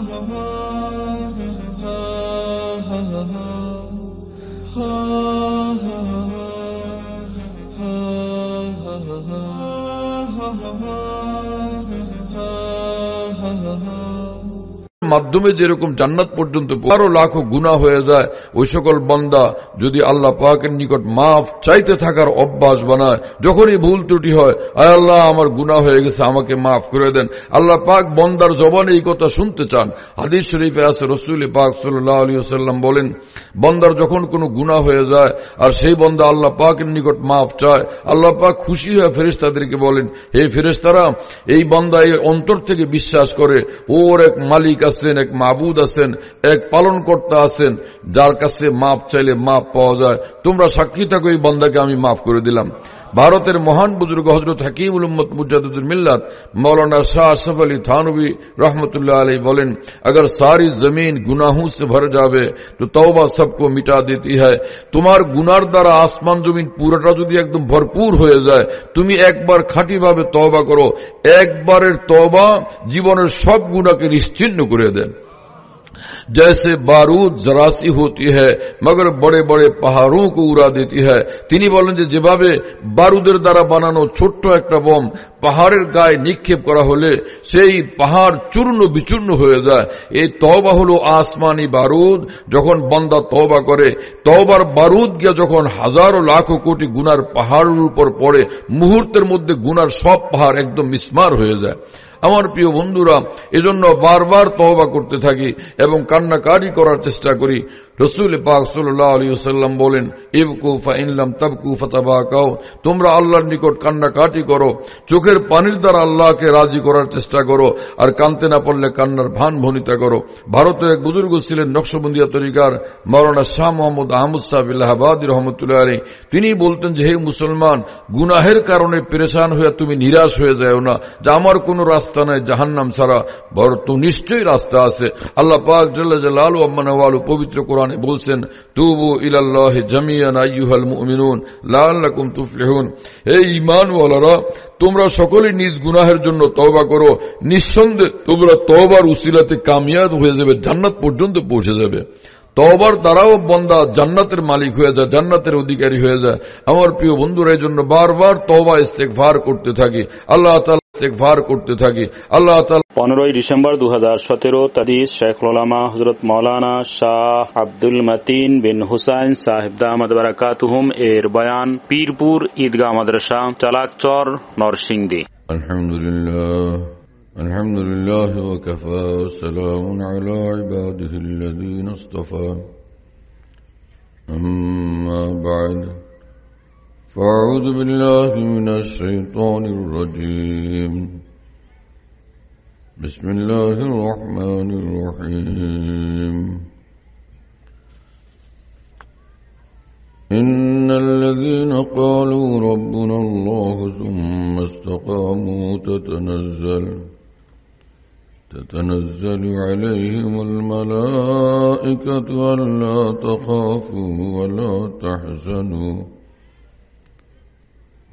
ha ha ha ha মাধ্যমে যেরকম জান্নাত পর্যন্ত আরো লাখো গুণা হয়ে যায় ওই সকল বন্দা যদি আল্লাহ পাকের নিকট মাফ চাইতে থাকার অভ্যাস বানায় যখনই ভুল ত্রুটি হয় আয় আল্লাহ আমার গুণা হয়ে গেছে আমাকে মাফ করে দেন আল্লাহ পাক বন্দার জবানে এই কথা শুনতে চান হাদিস শরীফে আসে রসুল পাক সাল্লাহ সাল্লাম বলেন বন্দার যখন কোনো গুণা হয়ে যায় আর সেই বন্দা আল্লাহ পাকের নিকট মাফ চায় আল্লাহ পাক খুশি হয়ে তাদেরকে বলেন হে ফেরেস্তারা এই বন্দা এই অন্তর থেকে বিশ্বাস করে ওর এক মালিক আছে আছেন এক মাবুদ আছেন এক পালন কর্তা আছেন যার কাছে মাফ চাইলে মাফ পাওয়া যায় তোমরা সাক্ষী থাকো এই বন্দাকে আমি মাফ করে দিলাম ভারতের মহান বুজুর্গ হজরত হাকিমুল উম্মত মুজাদুদ্দিন মিল্লাত মৌলানা শাহ আসফ আলী থানবী রহমতুল্লাহ আলী বলেন अगर সারি জমিন गुनाहों সে भर যাবে তো तौबा सबको মিটা देती হয় তোমার গুনার দ্বারা আসমান জমিন পুরোটা যদি একদম ভরপুর হয়ে যায় তুমি একবার খাঁটিভাবে তওবা করো একবারের তওবা জীবনের সব গুণাকে নিশ্চিন্ন করে দেয় जैसे বারুদ জরাসি होती है मगर बड़े बड़े पहाड़ों को उड़ा তিনি বলেন যেভাবে বারুদের দ্বারা বানানো ছোট্ট একটা বোম পাহাড়ের গায়ে নিক্ষেপ করা হলে সেই পাহাড় চূর্ণ বিচূর্ণ হয়ে যায় এই তবা হলো আসমানি বারুদ যখন বন্দা তবা করে তবার বারুদ গিয়া যখন হাজারো লাখো কোটি গুনার পাহাড়ের উপর পড়ে মুহূর্তের মধ্যে গুনার সব পাহাড় একদম মিসমার হয়ে যায় আমার প্রিয় বন্ধুরা এজন্য বারবার তহবা করতে থাকি এবং কান্নাকারি করার চেষ্টা করি রসুল পাক সাল্লাম বলেন ইবকু ফাইনলাম তবকু ফতাবাকাও তোমরা আল্লাহর নিকট কান্নাকাটি করো চোখের পানির দ্বারা আল্লাহকে রাজি করার চেষ্টা করো আর কানতে না পারলে কান্নার ভান ভনিতা করো ভারতের এক বুজুর্গ ছিলেন নকশবন্দিয়া তরিকার মৌলানা শাহ মোহাম্মদ আহমদ সাহেব ইলাহাবাদ রহমতুল্লাহ আলী তিনি বলতেন যে হে মুসলমান গুনাহের কারণে পেরেশান হয়ে তুমি নিরাশ হয়ে যাও না যে আমার কোনো রাস্তা নাই জাহান্নাম ছাড়া বড় তো নিশ্চয়ই রাস্তা আছে আল্লাহ পাক জল্লা আলু আম্মানওয়ালু পবিত্র কোরআন মানে বলছেন তুবু ইলাল্লাহ জামিয়ান আইয়ুহাল মুমিনুন লাআল্লাকুম তুফলিহুন হে ঈমানওয়ালারা তোমরা সকলে নিজ গুনাহের জন্য তওবা করো নিঃসন্দেহে তোমরা তওবার উসিলাতে কামিয়াব হয়ে যাবে জান্নাত পর্যন্ত পৌঁছে যাবে তবার দ্বারাও বন্দা জান্নাতের মালিক হয়ে যায় জান্নাতের অধিকারী হয়ে যায় আমার প্রিয় বন্ধুরা এই জন্য বারবার তবা ইস্তেকভার করতে থাকি আল্লাহ দেখভার করতে থাকি আল্লাহ পনেরোই ডিসেম্বর দু হাজার সতেরো তাদিস শেখ ওলামা হজরত মৌলানা শাহ আব্দুল মতিন বিন হুসাইন সাহেব দামদ বারাকাতুহুম এর বয়ান পীরপুর ঈদগাহ মাদ্রাসা চালাক চর নরসিংদি আলহামদুলিল্লাহ الحمد فأعوذ بالله من الشيطان الرجيم بسم الله الرحمن الرحيم إن الذين قالوا ربنا الله ثم استقاموا تتنزل تتنزل عليهم الملائكة ألا تخافوا ولا تحزنوا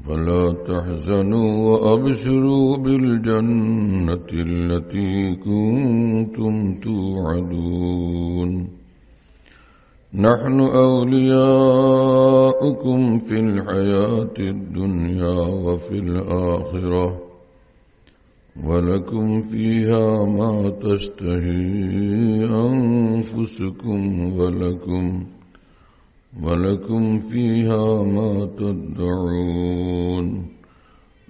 فلا تحزنوا وأبشروا بالجنة التي كنتم توعدون نحن أولياؤكم في الحياة الدنيا وفي الآخرة ولكم فيها ما تشتهي أنفسكم ولكم ۖ ولكم فيها ما تدعون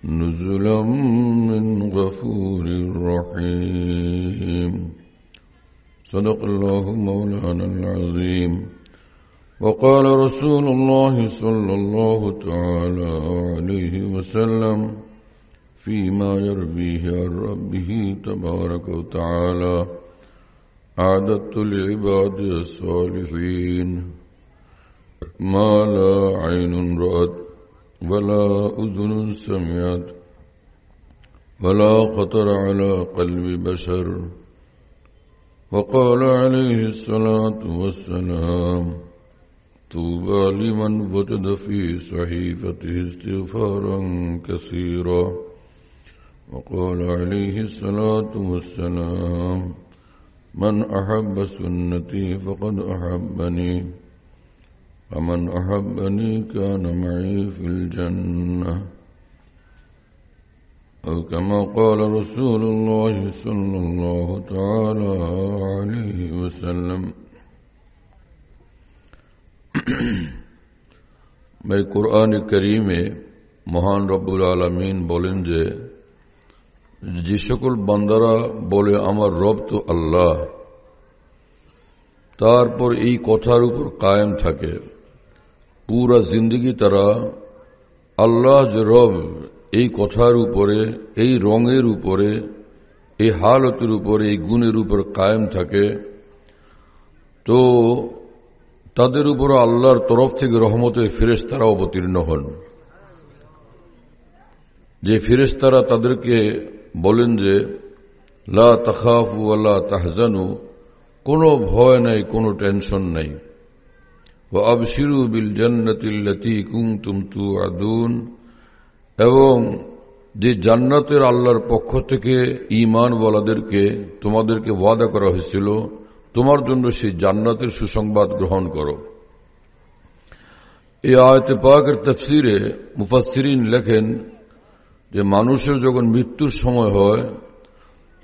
نزلا من غفور رحيم صدق الله مولانا العظيم وقال رسول الله صلى الله تعالى عليه وسلم فيما يرويه عن ربه تبارك وتعالى أعددت لعبادي الصالحين ما لا عين رأت ولا أذن سمعت ولا خطر على قلب بشر وقال عليه الصلاة والسلام طوبى لمن وجد في صحيفته استغفارا كثيرا وقال عليه الصلاة والسلام من أحب سنتي فقد أحبني ومن أحبني كان معي في الجنة أو كما قال رسول الله صلى الله تعالى عليه وسلم ভাই কোরআন করিমে মহান রব্বুল আলমিন বলেন যে যে সকল বান্দারা বলে আমার রব তো আল্লাহ তারপর এই কথার উপর কায়েম থাকে পুরা জিন্দগি তারা আল্লাহ রব এই কথার উপরে এই রঙের উপরে এই হালতের উপরে এই গুণের উপর কায়েম থাকে তো তাদের উপর আল্লাহর তরফ থেকে রহমতের তারা অবতীর্ণ হন যে তারা তাদেরকে বলেন যে লা তাখাফু আল্লাহ তাহজানু কোনো ভয় নাই কোনো টেনশন নাই وابشروا بالجنة التي كنتم আদুন এবং যে জান্নাতের আল্লাহর পক্ষ থেকে ইমান ওয়ালাদেরকে তোমাদেরকে ওয়াদা করা হয়েছিল তোমার জন্য সেই জান্নাতের সুসংবাদ গ্রহণ করো এই আয়তে পাকের তফসিরে মুফাসিরিন লেখেন যে মানুষের যখন মৃত্যুর সময় হয়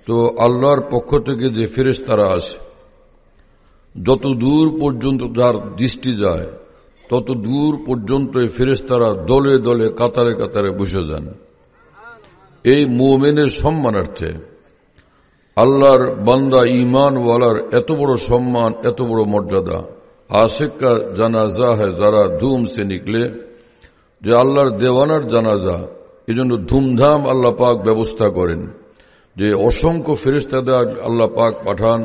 তো আল্লাহর পক্ষ থেকে যে ফেরেস্তারা আসে যত দূর পর্যন্ত তার দৃষ্টি যায় তত দূর পর্যন্ত এই ফেরেস্তারা দলে দলে কাতারে কাতারে বসে যান এই মোমেনের সম্মানার্থে আল্লাহর বান্দা ইমানওয়ালার এত বড় সম্মান এত বড় মর্যাদা আশেকা জানাজা হয় যারা ধুম সে নিকলে যে আল্লাহর দেওয়ানার জানাজা এজন্য ধুমধাম আল্লাহ পাক ব্যবস্থা করেন যে অসংখ্য ফেরিস্তাদের আল্লাহ পাক পাঠান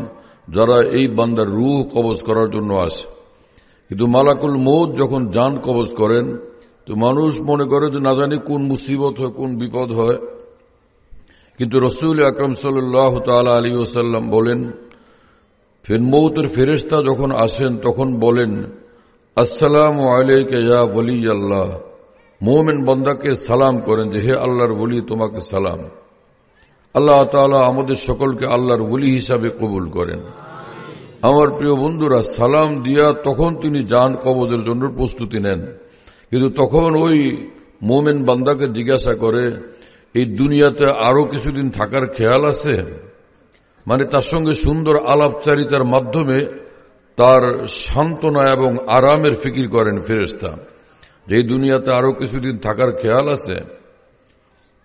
যারা এই বান্দার রুহ কবজ করার জন্য আসে কিন্তু মালাকুল মোদ যখন যান কবজ করেন তো মানুষ মনে করে যে না জানি কোন মুসিবত হয় কোন বিপদ হয় কিন্তু রসুল আকরম সাল্লাহ তালা আলী ওসাল্লাম বলেন মৌতের ফেরেস্তা যখন আসেন তখন বলেন আসসালাম আলাইকে বলি আল্লাহ মোমেন বন্দাকে সালাম করেন যে হে আল্লাহর বলি তোমাকে সালাম আল্লাহ তালা আমাদের সকলকে আল্লাহর বলি হিসাবে কবুল করেন আমার প্রিয় বন্ধুরা সালাম দিয়া তখন তিনি যান কবজের জন্য প্রস্তুতি নেন কিন্তু তখন ওই মোমেন বান্দাকে জিজ্ঞাসা করে এই দুনিয়াতে আরো কিছুদিন থাকার খেয়াল আছে মানে তার সঙ্গে সুন্দর আলাপচারিতার মাধ্যমে তার সান্ত্বনা এবং আরামের ফিকির করেন ফেরেস্তা যে দুনিয়াতে আরো কিছুদিন থাকার খেয়াল আছে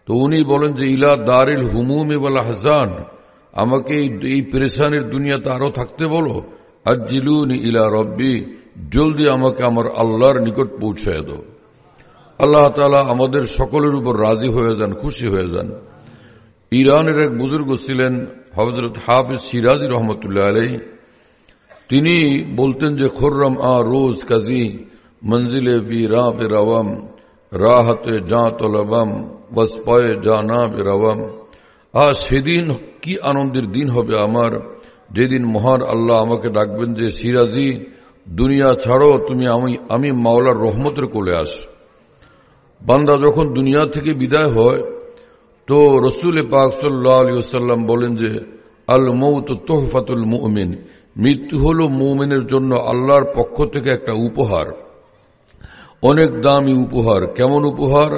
তো উনি বলেন যে ইলা দারিল হুমুম এবাল হাসান আমাকে এই পেরেশানের দুনিয়াতে আরো থাকতে বলো আজিলুন ইলা রব্বি জলদি আমাকে আমার আল্লাহর নিকট পৌঁছায় দো আল্লাহ তালা আমাদের সকলের উপর রাজি হয়ে যান খুশি হয়ে যান ইরানের এক বুজুর্গ ছিলেন হজরত হাফিজ সিরাজি রহমতুল্লাহ আলাই তিনি বলতেন যে খোর্রম আ রোজ কাজী মঞ্জিলে বি রা পে রাওয়াম যা তলবাম বসপয়ে জানা বেরাবাম আর সেদিন কি আনন্দের দিন হবে আমার যেদিন মহান আল্লাহ আমাকে ডাকবেন যে সিরাজি দুনিয়া ছাড়ো তুমি আমি আমি মাওলার রহমতের কোলে আস বান্দা যখন দুনিয়া থেকে বিদায় হয় তো রসুল পাক সাল্লাহ আলী বলেন যে আল তো তোহফাতুল মোমিন মৃত্যু হল মৌমিনের জন্য আল্লাহর পক্ষ থেকে একটা উপহার অনেক দামি উপহার কেমন উপহার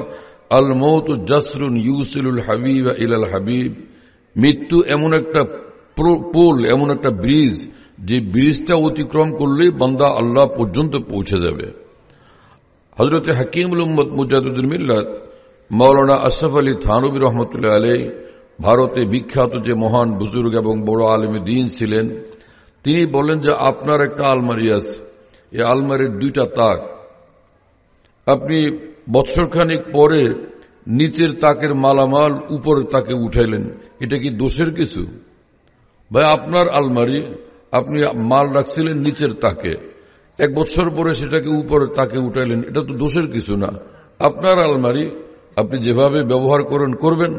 আল মৌত জসরুন ইউসিলুল হাবিব ইলাল হাবিব মৃত্যু এমন একটা পোল এমন একটা ব্রিজ যে ব্রিজটা অতিক্রম করলেই বন্দা আল্লাহ পর্যন্ত পৌঁছে যাবে হজরত হাকিমুল উম্মদ মুজাদুদ্দিন মিল্লাত মৌলানা আশরাফ আলী থানবী রহমতুল্লাহ আলী ভারতে বিখ্যাত যে মহান বুজুর্গ এবং বড় আলমী দিন ছিলেন তিনি বলেন যে আপনার একটা আলমারি আছে এই আলমারির দুইটা তাক আপনি বৎসরখানিক পরে নিচের তাকের মালামাল উপরের তাকে উঠাইলেন এটা কি দোষের কিছু ভাই আপনার আলমারি আপনি মাল রাখছিলেন নিচের তাকে এক বছর পরে সেটাকে উপরে তাকে উঠাইলেন এটা তো দোষের কিছু না আপনার আলমারি আপনি যেভাবে ব্যবহার করেন করবেন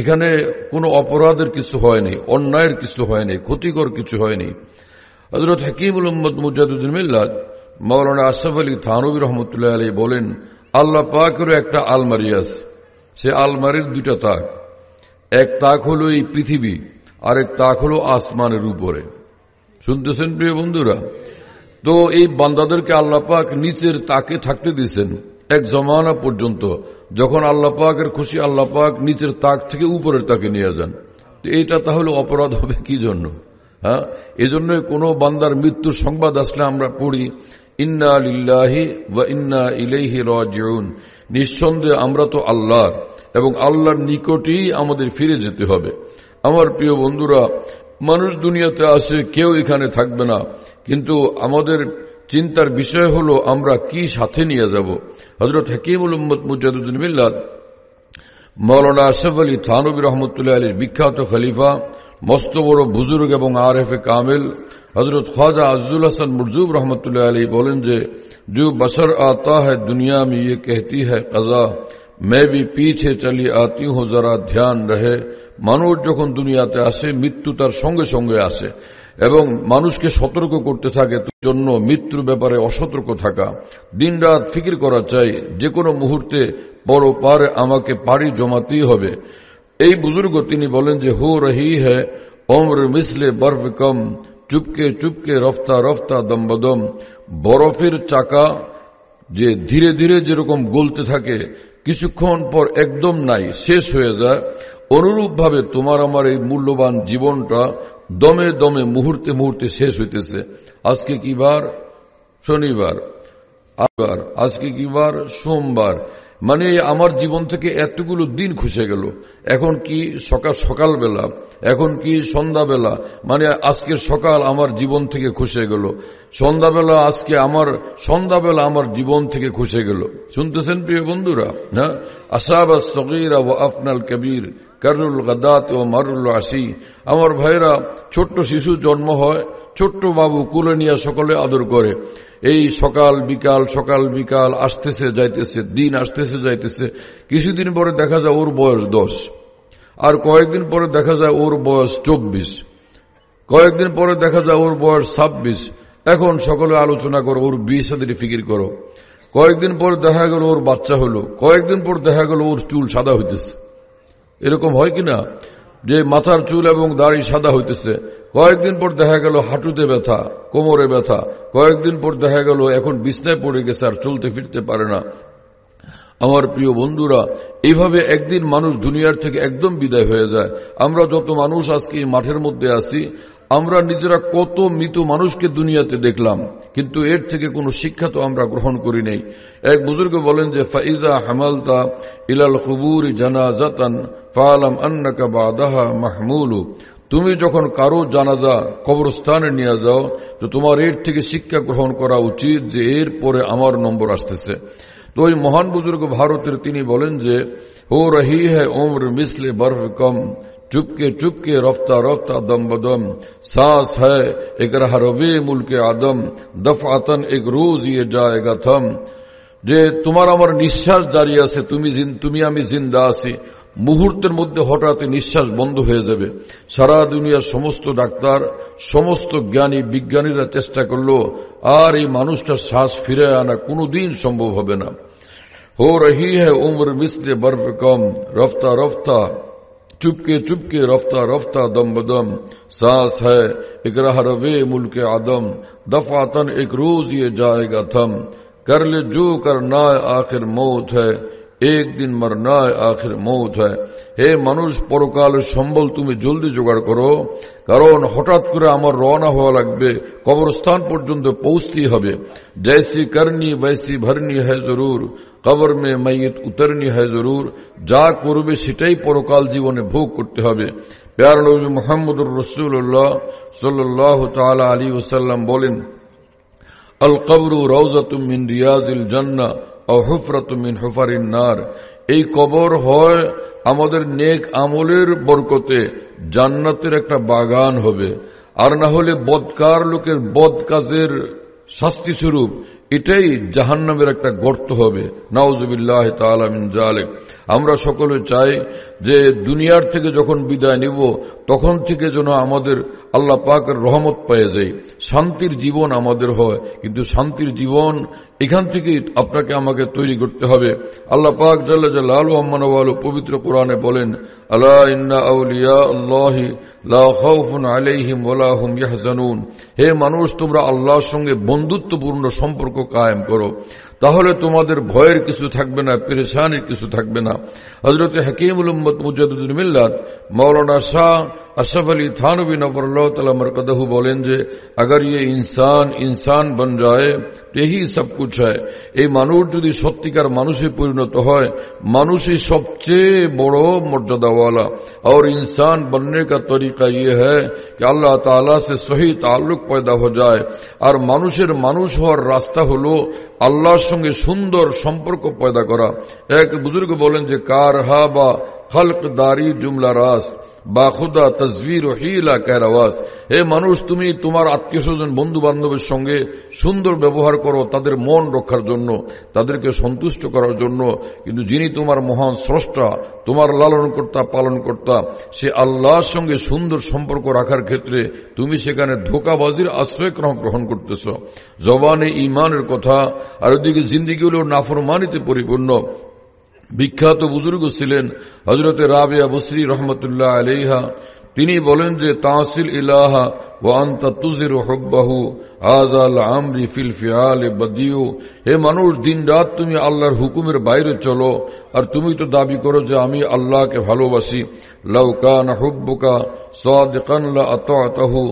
এখানে কোনো অপরাধের কিছু হয়নি অন্যায়ের কিছু হয়নি ক্ষতিকর কিছু হয়নি হজরত হাকিমুল মোহাম্মদ মুজাদুদ্দিন মিল্লাদ মৌলানা আশরাফ আলী থানবী রহমতুল্লাহ আলী বলেন আল্লাহ পাকেরও একটা আলমারি আছে সে আলমারির দুটা তাক এক তাক হলো এই পৃথিবী আরেক তাক হলো আসমানের উপরে শুনতেছেন প্রিয় বন্ধুরা তো এই বান্দাদেরকে আল্লাপাক নিচের তাকে থাকতে দিয়েছেন এক জমানা পর্যন্ত যখন আল্লাপাকের খুশি আল্লাপাক নিচের তাক থেকে উপরের তাকে নিয়ে যান এটা তাহলে অপরাধ হবে কি জন্য হ্যাঁ এজন্য কোনো বান্দার মৃত্যুর সংবাদ আসলে আমরা পড়ি ইন্না লিল্লাহি বা ইন্না ইলেহি রাজিউন নিঃসন্দেহে আমরা তো আল্লাহ এবং আল্লাহর নিকটেই আমাদের ফিরে যেতে হবে আমার প্রিয় বন্ধুরা মানুষ দুনিয়াতে আসে কেউ এখানে থাকবে না কিন্তু আমাদের চিন্তার বিষয় হলো আমরা কি সাথে নিয়ে যাব হজরত হাকিমুল উম্মদ মুজাদুদ্দিন মিল্লাদ মৌলানা আশফ আলী থানবির রহমতুল্লাহ আলীর বিখ্যাত খলিফা মস্ত বড় বুজুর্গ এবং আরেফে কামেল হজরত খাজা আজুল হাসান مرزوب রহমতুল্লাহ আলী বলেন যে جو বসর আতা হ্যা দুনিয়া মে یہ کہتی ہے قضا পিছে চলি আতি হো জরা ধ্যান রে মানুষ যখন দুনিয়াতে আসে মৃত্যু তার সঙ্গে সঙ্গে আসে এবং মানুষকে সতর্ক করতে থাকে জন্য মৃত্যুর ব্যাপারে অসতর্ক থাকা দিন রাত ফিকির করা চাই যে কোনো মুহূর্তে বড় পার আমাকে পাড়ি জমাতেই হবে এই বুজুর্গ তিনি বলেন যে হো রহি হ্যাঁ অম্র মিসলে বরফ কম চুপকে চুপকে রফতা রফতা দম্বদম বরফের চাকা যে ধীরে ধীরে যেরকম গলতে থাকে কিছুক্ষণ পর একদম নাই শেষ হয়ে যায় অনুরূপভাবে তোমার আমার এই মূল্যবান জীবনটা দমে দমে মুহূর্তে মুহূর্তে শেষ হইতেছে আজকে কি বার শনিবার আবার আজকে কি বার সোমবার মানে আমার জীবন থেকে এতগুলো দিন খুশে গেল এখন কি সকাল সকালবেলা এখন কি সন্ধ্যাবেলা মানে আজকের সকাল আমার জীবন থেকে খুশে গেল সন্ধ্যাবেলা আজকে আমার সন্ধ্যাবেলা আমার জীবন থেকে খুশে গেল শুনতেছেন প্রিয় বন্ধুরা হ্যাঁ আসাব সগিরা ও আফনাল কবির কারুল গাদাত ও মারুল আসি আমার ভাইরা ছোট্ট শিশু জন্ম হয় ছোট্ট বাবু কুলে নিয়ে সকলে আদর করে এই সকাল বিকাল সকাল বিকাল আসতেছে যাইতেছে দিন আসতেছে যাইতেছে কিছুদিন পরে দেখা যায় ওর বয়স দশ আর কয়েকদিন পরে দেখা যায় ওর বয়স চব্বিশ কয়েকদিন পরে দেখা যায় ওর বয়স ছাব্বিশ এখন সকলে আলোচনা করো ওর বিয়ে সাদের ফিকির করো কয়েকদিন পর দেখা গেল ওর বাচ্চা হলো কয়েকদিন পর দেখা গেল ওর চুল সাদা হইতেছে এরকম হয় কি না যে মাথার চুল এবং দাড়ি সাদা হইতেছে কয়েকদিন পর দেখা গেল হাঁটুতে ব্যথা কোমরে ব্যথা কয়েকদিন পর দেখা গেল এখন বিছনায় পড়ে গেছে আর চলতে ফিরতে পারে না আমার প্রিয় বন্ধুরা এইভাবে একদিন মানুষ দুনিয়ার থেকে একদম বিদায় হয়ে যায় আমরা যত মানুষ আজকে মাঠের মধ্যে আছি আমরা নিজেরা কত মৃত মানুষকে দুনিয়াতে দেখলাম কিন্তু এর থেকে কোনো শিক্ষা তো আমরা গ্রহণ করি নাই এক বুজুর্গ বলেন যে ফাইজা হামালতা ইলাল কবুর জাতান ফালাম আন্নাকা বাদাহা মাহমুলু তুমি যখন কারো জানাজা কবরস্থানে নিয়ে যাও তো তোমার এর থেকে শিক্ষা গ্রহণ করা উচিত যে এর পরে আমার নম্বর আসতেছে তো ওই মহান বুজুর্গ ভারতের তিনি বলেন যে হো রহি হ্যাঁ ওমর মিসলে বরফ কম চুপকে চুপকে রফতা রফতা দম বদম سانس ہے ایک মুলকে আদম ملک آدم دفعتن ایک روز یہ جائے যে তোমার আমার নিঃশ্বাস জারি আছে তুমি তুমি আমি জিন্দা আছি মুহূর্তের মধ্যে হঠাৎ নিঃশ্বাস বন্ধ হয়ে যাবে সারা দুনিয়ার সমস্ত ডাক্তার সমস্ত জ্ঞানী বিজ্ঞানীরা চেষ্টা করল আর এই মানুষটার শ্বাস ফিরে আনা কোনোদিন সম্ভব হবে না হো রহি হ্যাঁ উমর মিসরে বরফ কম রফতা রফতা চুপকে چپکے রফতা رفتہ دم بدم سانس ہے ایک راہ روے ملک آدم دفاتن ایک روز یہ جائے گا تھم کر لے جو کرنا آخر موت ہے এক দিন मरना নয় আখের মৌত হয় হে মানুষ পরকাল সম্বল তুমি জলদি জোগাড় করো কারণ হঠাৎ করে আমার রওনা হওয়া লাগবে কবরস্থান পর্যন্ত পৌঁছতেই হবে জয়সি করনি বয়সি ভরনি হয় জরুর কবর মে মাইত উতরনি হয় জরুর যা করবে সেটাই পরকাল জীবনে ভোগ করতে হবে প্যার নবী মোহাম্মদুর রসুল্লাহ সাল্লাহ তালা আলী ওসাল্লাম বলেন আল কবরু রওজাতুম মিন রিয়াজ জান্না অহুফরাত হুফারিন নার এই কবর হয় আমাদের নেক আমলের বরকতে জান্নাতের একটা বাগান হবে আর না হলে বদকার লোকের বদ কাজের শাস্তি স্বরূপ এটাই জাহান্নামের একটা গর্ত হবে নওয়াজবিল্লাহ তালামিন আমরা সকলে চাই যে দুনিয়ার থেকে যখন বিদায় নিব তখন থেকে যেন আমাদের আল্লাহ পাকের রহমত পেয়ে যায় শান্তির জীবন আমাদের হয় কিন্তু শান্তির জীবন এখান থেকে আপনাকে আমাকে তৈরি করতে হবে আল্লাহ পাক জাল্লা পবিত্র কোরআনে বলেন আল্লাহ ইন্না আউলিয়া আলাইহিম হে মানুষ তোমরা আল্লাহর সঙ্গে বন্ধুত্বপূর্ণ সম্পর্ক কায়েম করো থাকবে না হজরত کچھ حکیم মুজাদুদ্দিন মিল্লাত مولانا شاہ اشرف علی نبر اللہ تعالی مرکدہ اگر یہ انسان انسان بن جائے এই সব কিছু হয় এই মানুষ যদি সত্যিকার মানুষে পরিণত হয় মানুষই সবচেয়ে বড় মর্যাদাওয়ালা আর ইনসান बनने কা তরিকা ইয়ে है আল্লাহ তালা সে সহি তাল্লুক পয়দা হয়ে যায় আর মানুষের মানুষ হওয়ার রাস্তা হলো আল্লাহর সঙ্গে সুন্দর সম্পর্ক পয়দা করা এক বুজুর্গ বলেন যে কার হা বা দারি জুমলা রাস বা খুদা তসবির ও হিলা কেরাওয়াজ হে মানুষ তুমি তোমার আত্মীয় স্বজন বন্ধু বান্ধবের সঙ্গে সুন্দর ব্যবহার করো তাদের মন রক্ষার জন্য তাদেরকে সন্তুষ্ট করার জন্য কিন্তু যিনি তোমার মহান স্রষ্টা তোমার লালনকর্তা পালনকর্তা সে আল্লাহর সঙ্গে সুন্দর সম্পর্ক রাখার ক্ষেত্রে তুমি সেখানে ধোকাবাজির আশ্রয় গ্রহণ করতেছ জবানে ইমানের কথা আর ওদিকে জিন্দিগি হল নাফরমানিতে পরিপূর্ণ বিখ্যাত বুজুর্গ ছিলেন হজরত রাবিয়া বসরি রহমতুল্লাহ আলিহা তিনি বলেন যে তাসিল ইলাহা হে মানুষ দিন রাত তুমি আল্লাহর হুকুমের বাইরে চলো আর তুমি তো দাবি করো যে আমি আল্লাহকে ভালোবাসি লাউকান হুব্বুকা সাদকান লাহু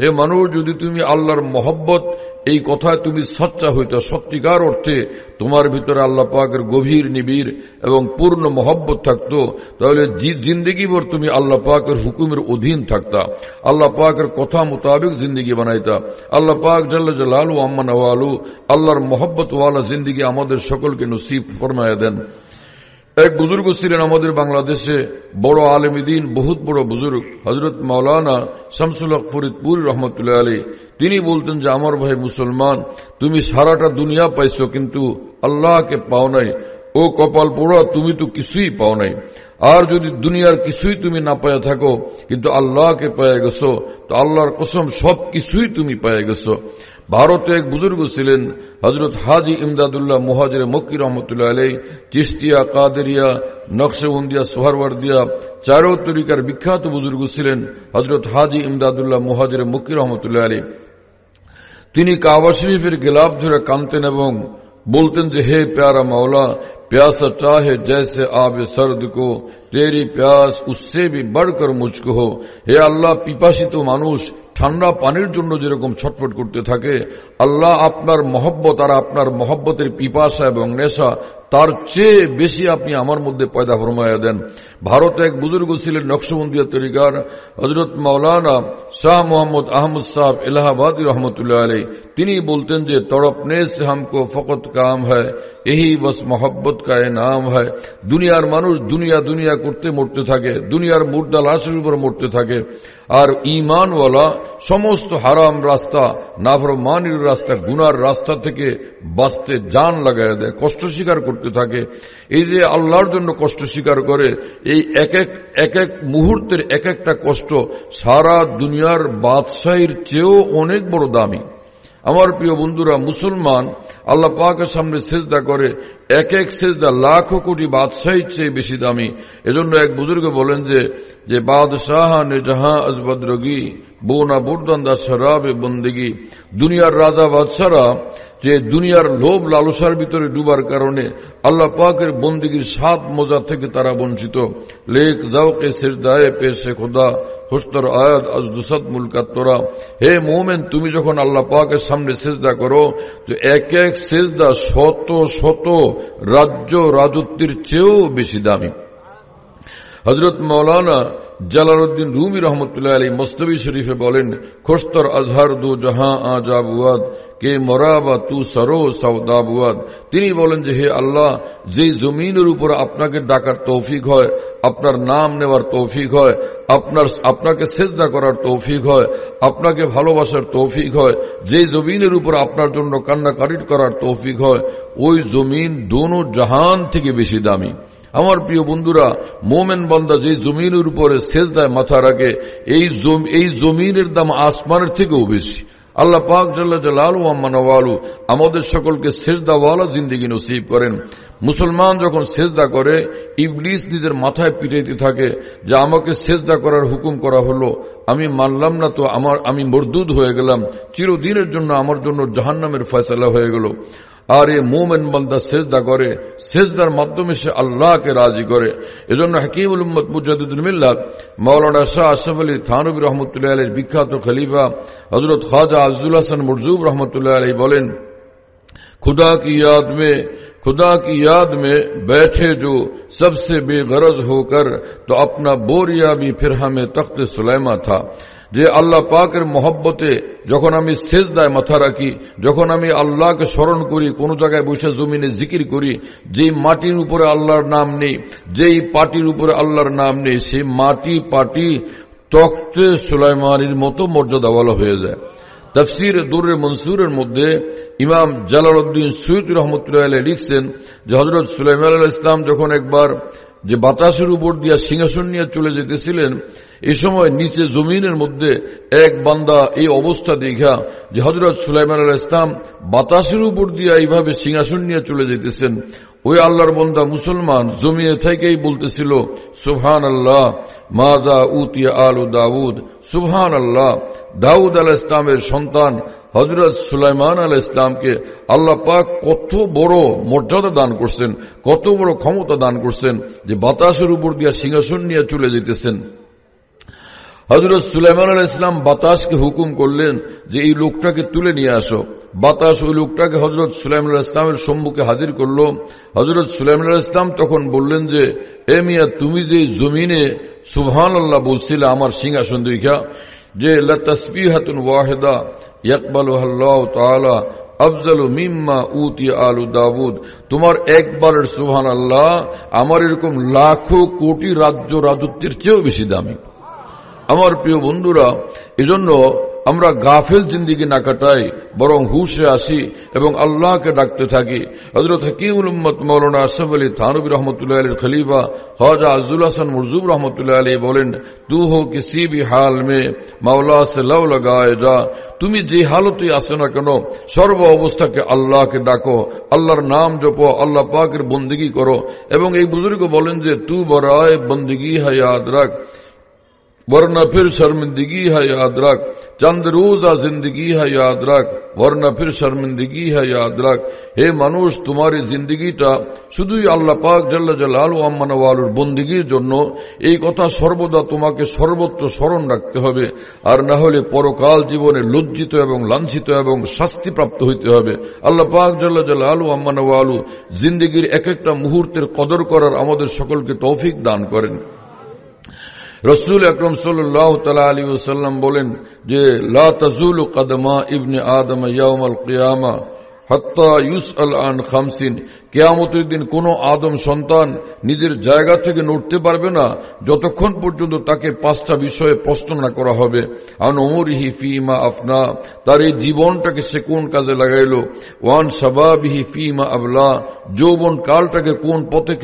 হে মানুষ যদি তুমি আল্লাহর মহব্বত এই কথায় তুমি সচ্চা হইত সত্যিকার অর্থে তোমার ভিতরে আল্লাহ পাকের গভীর নিবিড় এবং পূর্ণ মহব্বত থাকত তাহলে ভর তুমি আল্লাহ পাকের হুকুমের অধীন থাকতা আল্লাহ পাকের কথা মোতাবেক জিন্দগি বানাইতা আল্লাহ পাক জাল্লা আলু আল্লাহর মহব্বতওয়ালা জিন্দগি আমাদের সকলকে নসিব ফরমাইয়া দেন এক বুজুর্গ ছিলেন আমাদের বাংলাদেশে বড় আলমী দিন বহুত বড় বুজুর্গ হজরত মৌলানা শামসুল্লাহ ফরিদপুর রহমতুল্লাহ আলী তিনি বলতেন যে আমার ভাই মুসলমান তুমি সারাটা দুনিয়া পাইছো কিন্তু আল্লাহকে পাও নাই ও কপাল পোড়া তুমি তো কিছুই পাও নাই আর যদি দুনিয়ার কিছুই তুমি না পায়ে থাকো কিন্তু আল্লাহকে পেয়ে গেছো তো আল্লাহর কসম সব কিছুই তুমি পেয়ে গেছো ভারতে এক বুজুর্গ ছিলেন হজরত হাজি ইমদাদুল্লাহ মোহাজির মক্কি রহমতুল্লাহ আলাই চিস্তিয়া কাদেরিয়া নকশেবন্দিয়া সোহারওয়ার্দিয়া চারো তরিকার বিখ্যাত বুজুর্গ ছিলেন হজরত হাজি ইমদাদুল্লাহ মোহাজির মক্কি রহমতুল্লাহ আলী تین کاوش بھی پھر گلاب دھر کامتے بولتے پیارا مولا پیاسا چاہے جیسے آب سرد کو تیری پیاس اس سے بھی بڑھ کر مجھ کو ہو اے اللہ پیپاسی تو مانوس ঠান্ডা পানির জন্য যেরকম ছটফট করতে থাকে আল্লাহ আপনার মহব্বত আর আপনার মহব্বতের পিপাসা এবং নেশা তার চেয়ে বেশি আপনি আমার মধ্যে পয়দা ফরমাইয়া দেন ভারতে এক বুজুর্গ ছিলেন নকশবন্দিয়া তরিকার হজরত মৌলানা শাহ মোহাম্মদ আহমদ সাহ এলাহাবাদ রহমতুল্লাহ আলী তিনি বলতেন যে তড়পনে সে হামকো ফকত কাম হয় এই বস মহব্বত কায় নাম হয় দুনিয়ার মানুষ দুনিয়া দুনিয়া করতে মরতে থাকে দুনিয়ার মুর্দা লাশের উপর মরতে থাকে আর ইমানওয়ালা সমস্ত হারাম রাস্তা নাফরমানির রাস্তা গুনার রাস্তা থেকে বাঁচতে যান লাগাই দেয় কষ্ট স্বীকার করতে থাকে এই যে আল্লাহর জন্য কষ্ট স্বীকার করে এই এক এক এক এক মুহূর্তের এক একটা কষ্ট সারা দুনিয়ার বাদশাহীর চেয়েও অনেক বড় দামি আমার প্রিয় বন্ধুরা মুসলমান আল্লাহ পাকের সামনে সেজদা করে এক এক সেজদা লাখো কোটি বাদশাহীর চেয়ে বেশি দামি এজন্য এক বুজুর্গ বলেন যে যে বাদশাহ নেজাহা আজবদ্রগি বোনা বোরদান্দা সরাবে বন্দিগি দুনিয়ার রাজা বাদশারা যে দুনিয়ার লোভ লালসার ভিতরে ডুবার কারণে আল্লাহ পাকের বন্দিগির সাপ মজা থেকে তারা বঞ্চিত লেক কে সেজদায় পেশে খোদা হুস্তর আয়াত আজ দুসাদ মুলকাত্তরা হে মোমেন তুমি যখন আল্লাহ পাকের সামনে সেজদা করো তো এক এক সেজদা শত শত রাজ্য রাজত্বের চেয়েও বেশি দামি হজরত মৌলানা জালালউদ্দিন রুমি রহমতুল্লাহ আলী মস্তবী শরীফে বলেন খোস্তর আজহার দু জাহা আজাব কে মরা বা তু সরো সৌদাবুয়াদ তিনি বলেন যে হে আল্লাহ যেই জমিনের উপর আপনাকে ডাকার তৌফিক হয় আপনার নাম নেওয়ার তৌফিক হয় আপনার আপনাকে সেজদা করার তৌফিক হয় আপনাকে ভালোবাসার তৌফিক হয় যে জমিনের উপর আপনার জন্য কান্নাকারিট করার তৌফিক হয় ওই জমিন দোনো জাহান থেকে বেশি দামি আমার প্রিয় বন্ধুরা মোমেন বন্দা যে জমিনের উপরে সেজদায় মাথা রাখে এই এই জমিনের দাম আসমানের থেকেও বেশি আল্লাহ পাক জাল্লাহু আমাদের সকলকে ওয়ালা জিন্দিগি নসিব করেন মুসলমান যখন সেজদা করে ইবলিস নিজের মাথায় পিটাইতে থাকে যে আমাকে সেজদা করার হুকুম করা হলো আমি মানলাম না তো আমার আমি মরদুদ হয়ে গেলাম চিরদিনের জন্য আমার জন্য জাহান্নামের ফয়সালা হয়ে গেল আর এই মোমেন বন্দা সেজদা করে সেজদার মাধ্যমে সে আল্লাহকে রাজি করে এজন্য হাকিম উল মুজাদুদ্দিন মিল্লাত মৌলানা শাহ আসফ আলী থানবী রহমতুল্লাহ আলীর বিখ্যাত খলিফা হজরত খাজা আজুল হাসান মুরজুব রহমতুল্লাহ আলী বলেন খুদা কি ইয়াদ মে خدا کی یاد میں بیٹھے جو سب سے بے غرض ہو کر تو اپنا بوریا بھی پھر ہمیں تخت سلیما تھا যে আল্লাহ পাকের মহব্বতে যখন আমি সেজ দায় মাথা রাখি যখন আমি আল্লাহকে স্মরণ করি কোনো জায়গায় বসে জমিনে জিকির করি যেই মাটির উপরে আল্লাহর নাম নেই যেই পাটির উপরে আল্লাহর নাম নেই সেই মাটি পাটি তক্তে সুলাইমানির মতো মর্যাদাওয়ালা হয়ে যায় তফসির দুরের মনসুরের মধ্যে ইমাম উদ্দিন সৈয়দ রহমতুল্লাহ লিখছেন যে হজরত সুলাইম আল্লাহ ইসলাম যখন একবার যে বাতাসের উপর দিয়া সিংহাসন নিয়ে চলে যেতেছিলেন এই সময় নিচে জমিনের মধ্যে এক বান্দা এই অবস্থা দেখা যে হজরত সুলাইমান আল ইসলাম বাতাসের উপর দিয়া এইভাবে সিংহাসন নিয়ে চলে যেতেছেন ওই আল্লাহর বন্দা মুসলমান জমিয়ে থেকেই বলতেছিল সুহান আল্লাহ মাদা উতিয়া আলু দাউদ সুহান আল্লাহ দাউদ আল ইসলামের সন্তান হজরত সুলাইমান আল ইসলামকে আল্লাহ পাক কত বড় মর্যাদা দান করছেন কত বড় ক্ষমতা দান করছেন যে বাতাসের উপর দিয়া সিংহাসন নিয়ে চলে যেতেছেন হজরত সুলাইমান আল ইসলাম বাতাসকে হুকুম করলেন যে এই লোকটাকে তুলে নিয়ে আসো বাতাস ওই লোকটাকে হজরত সুলাইমুল ইসলামের সম্মুখে হাজির করল হজরত সুলাইমুল ইসলাম তখন বললেন যে এ মিয়া তুমি যে জমিনে সুহান আল্লাহ বলছিলে আমার সিংহাসন দুইখা যে তসবি হাতুন ওয়াহেদা ইকবাল তালা আফজাল মিম্মা উতি আলু দাবুদ তোমার একবারের সুহান আল্লাহ আমার এরকম লাখো কোটি রাজ্য রাজত্বের চেয়েও বেশি দামি আমার প্রিয় বন্ধুরা এজন্য আমরা গাফেল জিন্দিগি না কাটাই বরং হুশে আসি এবং আল্লাহকে ডাকতে থাকি হজরত হাকিউল উম্মত মৌলানা আসফ আলী থানবী রহমতুল্লাহ আলী খলিফা হজা আজুল হাসান মুরজুব রহমতুল্লাহ আলী বলেন তু হো কিসি বি হাল মে মাওলা সে লাউ লাগায় যা তুমি যে হালতই আসে না কেন সর্ব অবস্থাকে আল্লাহকে ডাকো আল্লাহর নাম জপো আল্লাহ পাকের বন্দিগি করো এবং এই বুজুর্গ বলেন যে তু বরায় বন্দিগি হায়াত রাখ वरना फिर शर्मिंदगी है याद रख चंद रोजा जिंदगी है याद रख वरना फिर शर्मिंदगी है याद रख হে মানুষ তোমার এই জিন্দিগিটা শুধুই আল্লাহ পাক জাল্লা জালাল ও আম্মানওয়ালুর বন্দিগির জন্য এই কথা সর্বদা তোমাকে সর্বত্র স্মরণ রাখতে হবে আর না হলে পরকাল জীবনে লজ্জিত এবং লাঞ্ছিত এবং শাস্তিপ্রাপ্ত হইতে হবে আল্লাহ পাক জাল্লা জালাল ও আম্মানওয়ালু জিন্দিগির এক একটা মুহূর্তের কদর করার আমাদের সকলকে তৌফিক দান করেন রসুল আকরম সাল্লাহ তালা আলী ওসাল্লাম বলেন যে লাজুল কদমা ইবনে আদম ইয়ামাল কিয়ামা হত্তা ইউস আল আন খামসিন কেয়ামতের দিন কোনো আদম সন্তান নিজের জায়গা থেকে নড়তে পারবে না যতক্ষণ পর্যন্ত তাকে পাঁচটা বিষয়ে প্রশ্ন না করা হবে আন ওমর ফিমা আফনা তার এই জীবনটাকে সে কোন কাজে লাগাইল ওয়ান ফি ফিমা আবলা যৌবন কালটাকে কোন পথে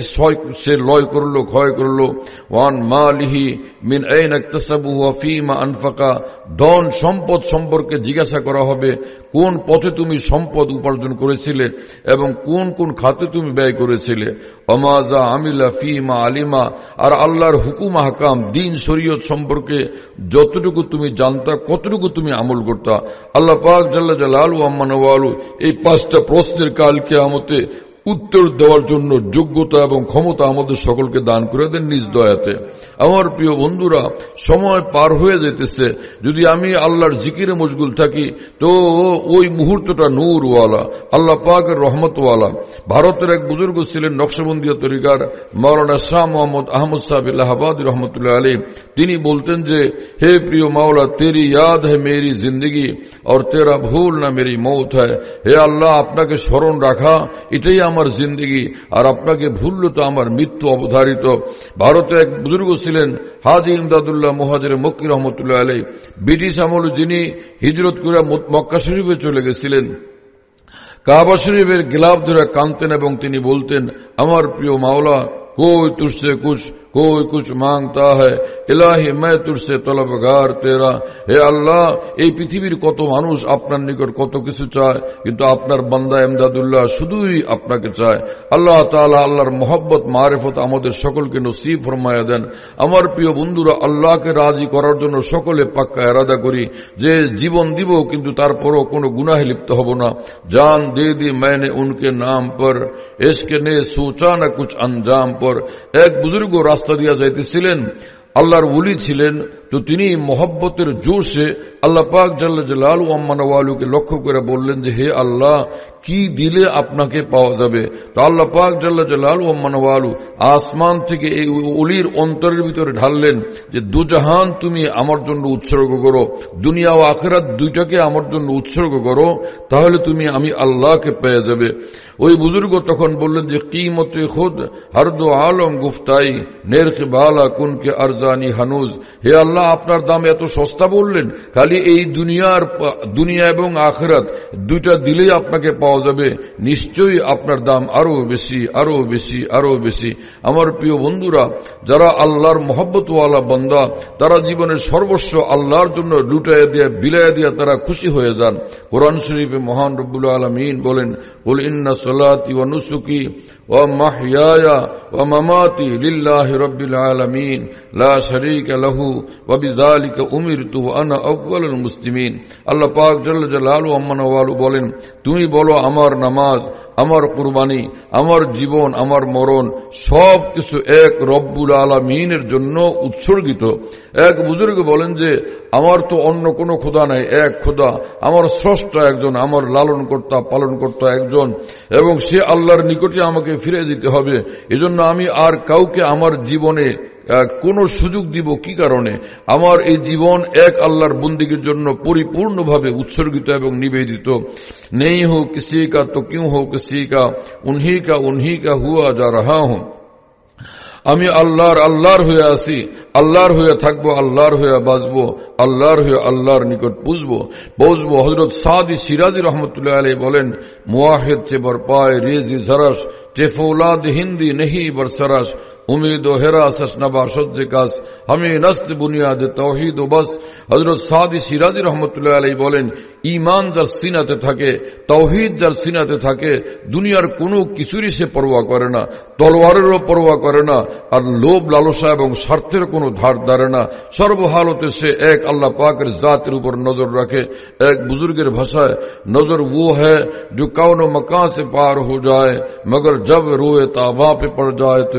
সে লয় করলো ক্ষয় করলো ওয়ান মালিহি মিন আইন ফি ফিমা আনফাকা ধন সম্পদ সম্পর্কে জিজ্ঞাসা করা হবে কোন পথে তুমি সম্পদ উপার্জন করেছিলে এবং কোন কোন খাত কত তুমি ব্যয় করেছিলে অমাজা আমিলা ফিমা আলিমা আর আল্লাহর হুকুম হাকাম দিন শরীয়ত সম্পর্কে যতটুকু তুমি জানতা কতটুকু তুমি আমল করতা আল্লাহ পাক জাল্লা জালালু আলু এই পাঁচটা প্রশ্নের কালকে আমতে উত্তর দেওয়ার জন্য যোগ্যতা এবং ক্ষমতা আমাদের সকলকে দান করে দেন নিজ দয়াতে আমার প্রিয় বন্ধুরা সময় পার হয়ে যেতেছে যদি আমি আল্লাহর জিকিরে মশগুল থাকি তো ওই মুহূর্তটা নূরওয়ালা আল্লাহ পাকের রহমতওয়ালা ভারতের এক বুজুর্গ ছিলেন নকশবন্দিয়া তরিকার মাওলানা শাহ মোহাম্মদ আহমদ সাহেব আলাহাবাদ রহমতুল্লাহ আলী তিনি বলতেন যে হে প্রিয় মাওলা তেরি ইয়াদ হে মেরি জিন্দগি আর তেরা ভুল না মেরি মৌত হ্যাঁ হে আল্লাহ আপনাকে স্মরণ রাখা এটাই আমার আমার জিন্দগি আর আপনাকে ভুলল তো আমার মৃত্যু অবধারিত ভারতে এক বুজুর্গ ছিলেন হাজি ইমদাদুল্লাহ মোহাজের মক্কি রহমতুল্লাহ আলাই ব্রিটিশ আমল যিনি হিজরত করে মক্কা শরীফে চলে গেছিলেন কাবা শরীফের গিলাফ ধরে কানতেন এবং তিনি বলতেন আমার প্রিয় মাওলা কই তুষে কুশ कोई कुछ মাংতা है ইলাহি मैं तुरसे তলবগার তেরা হে আল্লাহ এই পৃথিবীর কত মানুষ আপনার নিকট কত কিছু চায় কিন্তু আপনার বান্দা এমদাদুল্লাহ শুধুই আপনাকে চায় আল্লাহ তালা আল্লাহর মোহাব্বত মারেফত আমাদের সকলকে নসিব ফরমায়া দেন আমার প্রিয় বন্ধুরা আল্লাহকে রাজি করার জন্য সকলে পাক্কা এরাদা করি যে জীবন দিব কিন্তু তারপরও কোনো গুনাহে লিপ্ত হব না জান দে দি मैंने उनके नाम पर इश्क ने सोचा न कुछ अंजाम पर एक बुजुर्ग रास्ता রাস্তা দিয়া যাইতেছিলেন আল্লাহর উলি ছিলেন তো তিনি মোহব্বতের জোশে আল্লাহ পাক জাল্লা জালাল ওম্মানওয়ালুকে লক্ষ্য করে বললেন যে হে আল্লাহ কি দিলে আপনাকে পাওয়া যাবে তো আল্লাহ পাক জাল্লা জালাল ওম্মানওয়ালু আসমান থেকে এই অলির অন্তরের ভিতরে ঢাললেন যে দুজাহান তুমি আমার জন্য উৎসর্গ করো দুনিয়া ও আখেরাত দুইটাকে আমার জন্য উৎসর্গ করো তাহলে তুমি আমি আল্লাহকে পেয়ে যাবে ওই বুজুর্গ তখন বললেন যে মতে খুদ হরদ আলম গুফতাই নেরকে বালা কুনকে আরজানি হানুজ হে আল্লাহ আল্লাহ আপনার দাম এত সস্তা বললেন খালি এই দুনিয়ার দুনিয়া এবং আখরাত দুটা দিলেই আপনাকে পাওয়া যাবে নিশ্চয়ই আপনার দাম আরো বেশি আরো বেশি আরো বেশি আমার প্রিয় বন্ধুরা যারা আল্লাহর মহব্বতওয়ালা বন্দা তারা জীবনের সর্বস্ব আল্লাহর জন্য লুটাইয়া দিয়া বিলাইয়া দিয়া তারা খুশি হয়ে যান কোরআন শরীফে মহান রব্বুল আলমিন বলেন বল ইন্না সোলাতি নুসুকি ومحياي ومماتي لله رب العالمين لا شريك له وبذلك امرت وانا اول المسلمين اللہ پاک جل جلالہ امن والو بولن تو ہی بولو ہمار نماز আমার কুরবানি আমার জীবন আমার মরণ সব কিছু এক রব্বুল আলমিনের জন্য উৎসর্গিত এক বুজুর্গ বলেন যে আমার তো অন্য কোনো খোদা নাই এক খোদা আমার স্রষ্ট একজন আমার লালন কর্তা পালন কর্তা একজন এবং সে আল্লাহর নিকটে আমাকে ফিরে দিতে হবে এজন্য আমি আর কাউকে আমার জীবনে কোনো সুযোগ দিব কি কারণে আমার এই জীবন এক আল্লাহর বন্দিগের জন্য পরিপূর্ণভাবে উৎসর্গিত এবং নিবেদিত নেই হোক কিসি কা তো কেউ হোক সে কা উনহি কা উনহি কা হুয়া যা রাহা হুম আমি আল্লাহর আল্লাহর হয়ে আসি আল্লাহর হয়ে থাকবো আল্লাহর হয়ে বাঁচবো আল্লাহর হয়ে আল্লাহর নিকট পুজব বুঝব হজরত সাদি সিরাজি রহমতুল্লাহ আলী বলেন মুহেদ চেবর পায় রেজি ঝরাস চেফৌলাদ হিন্দি নেহি বর সারাস উমেদ ও হেরা اسنا باشد زکاس ہمیں نسل بنیاد توحید و بس حضرت সাদি সিরাজি রহমতুল্লাহ আলাই বলেন ইমান যার সিনাতে থাকে তৌহিদ যার সিনাতে থাকে দুনিয়ার কোনো কিছুরই সে পরোয়া করে না তলোয়ারেরও পরোয়া করে না আর লোভ লালসা এবং স্বার্থের কোনো ধার ধারে না সর্বহালতে সে এক আল্লাহ পাকের জাতের উপর নজর রাখে এক বুজুর্গের ভাষায় নজর ও ہے جو মকা সে পার پار ہو جائے مگر جب روئے تاباں پہ پڑ جائے تو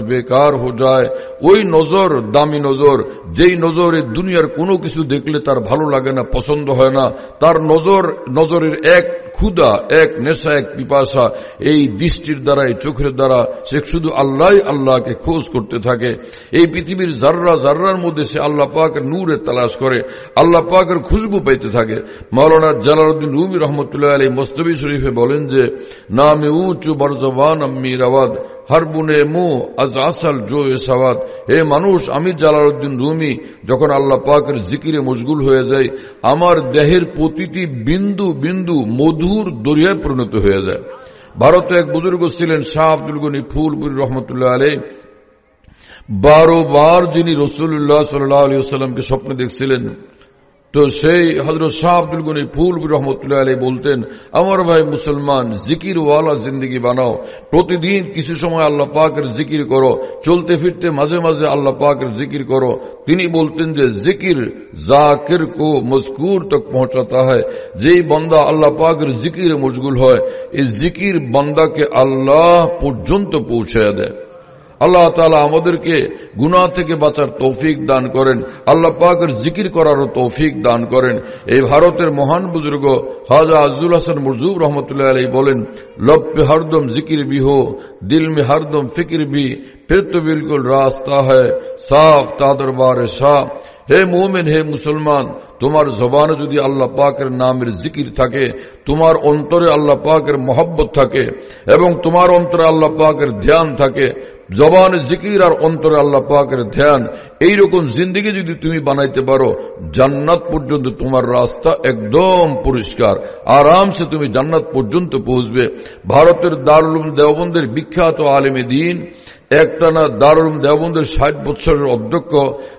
হো যায় ওই নজর দামি নজর যেই নজরে দুনিয়ার কোনো কিছু দেখলে তার ভালো লাগে না পছন্দ হয় না তার নজর নজরের এক ক্ষুদা এক নেশা এক পিপাসা এই দৃষ্টির দ্বারা এই চোখের দ্বারা সে শুধু আল্লাহ আল্লাহকে খোঁজ করতে থাকে এই পৃথিবীর জাররা জার্রার মধ্যে সে আল্লাহ পাকের নূরে তালাশ করে আল্লাহ পাকের খুশবু পাইতে থাকে মৌলানা জালালউদ্দিন রুমি রহমতুল্লাহ আলী মোস্তবি শরীফে বলেন যে নামে উচ্চ বর্জবান আম্মি রাবাদ হারবুনে মু আজ আসাল জো এ সাবাদ হে মানুষ আমি উদ্দিন রুমি যখন আল্লাহ পাকের জিকিরে মশগুল হয়ে যায় আমার দেহের প্রতিটি বিন্দু বিন্দু মধুর দরিয়ায় পরিণত হয়ে যায় ভারতে এক বুজুর্গ ছিলেন শাহ আব্দুল গনি ফুলপুর রহমতুল্লাহ আলে বারো বার যিনি রসুল্লাহ সাল্লাহ আলী সাল্লামকে স্বপ্নে দেখছিলেন তো সেই হজরত শাহ আব্দুল গনি ফুল রহমতুল্লাহ আলী বলতেন আমার ভাই মুসলমান জিকির ওয়ালা জিন্দিগি বানাও প্রতিদিন কিছু সময় আল্লাহ পাকের জিকির করো চলতে ফিরতে মাঝে মাঝে আল্লাহ পাকের জিকির করো তিনি বলতেন যে জিকির জাকির কো মজকুর তক পৌঁছাতা হয় যেই বন্দা আল্লাহ পাকের জিকির মশগুল হয় এই জিকির বন্দাকে আল্লাহ পর্যন্ত পৌঁছায় দেয় আল্লাহ তালা আমাদেরকে গুনা থেকে বাঁচার তৌফিক দান করেন আল্লাহ পাকের জিকির করারও তৌফিক দান করেন এই ভারতের মহান বুজুর্গ হাজা আজুল হাসান মুরজুব রহমতুল্লাহ আলী বলেন লব পে হরদম জিকির বি হো দিল মে হরদম ফিকির বি ফির তো বিলকুল রাস্তা হ্যায় সাফ তাদের বারে সাহ হে মোমেন হে মুসলমান তোমার জবানে যদি আল্লাহ পাকের নামের জিকির থাকে তোমার অন্তরে আল্লাহ পাকের মহব্বত থাকে এবং তোমার অন্তরে আল্লাহ পাকের ধ্যান থাকে জবান জিকির আর অন্তরে আল্লাহ পাকের ধ্যান এইরকম জিন্দিগি যদি তুমি বানাইতে পারো জান্নাত পর্যন্ত তোমার রাস্তা একদম পরিষ্কার আরামসে তুমি জান্নাত পর্যন্ত পৌঁছবে ভারতের দারুল দেওবন্দের বিখ্যাত আলেমে দিন একটানা দারুল দেওবন্দের ষাট বৎসরের অধ্যক্ষ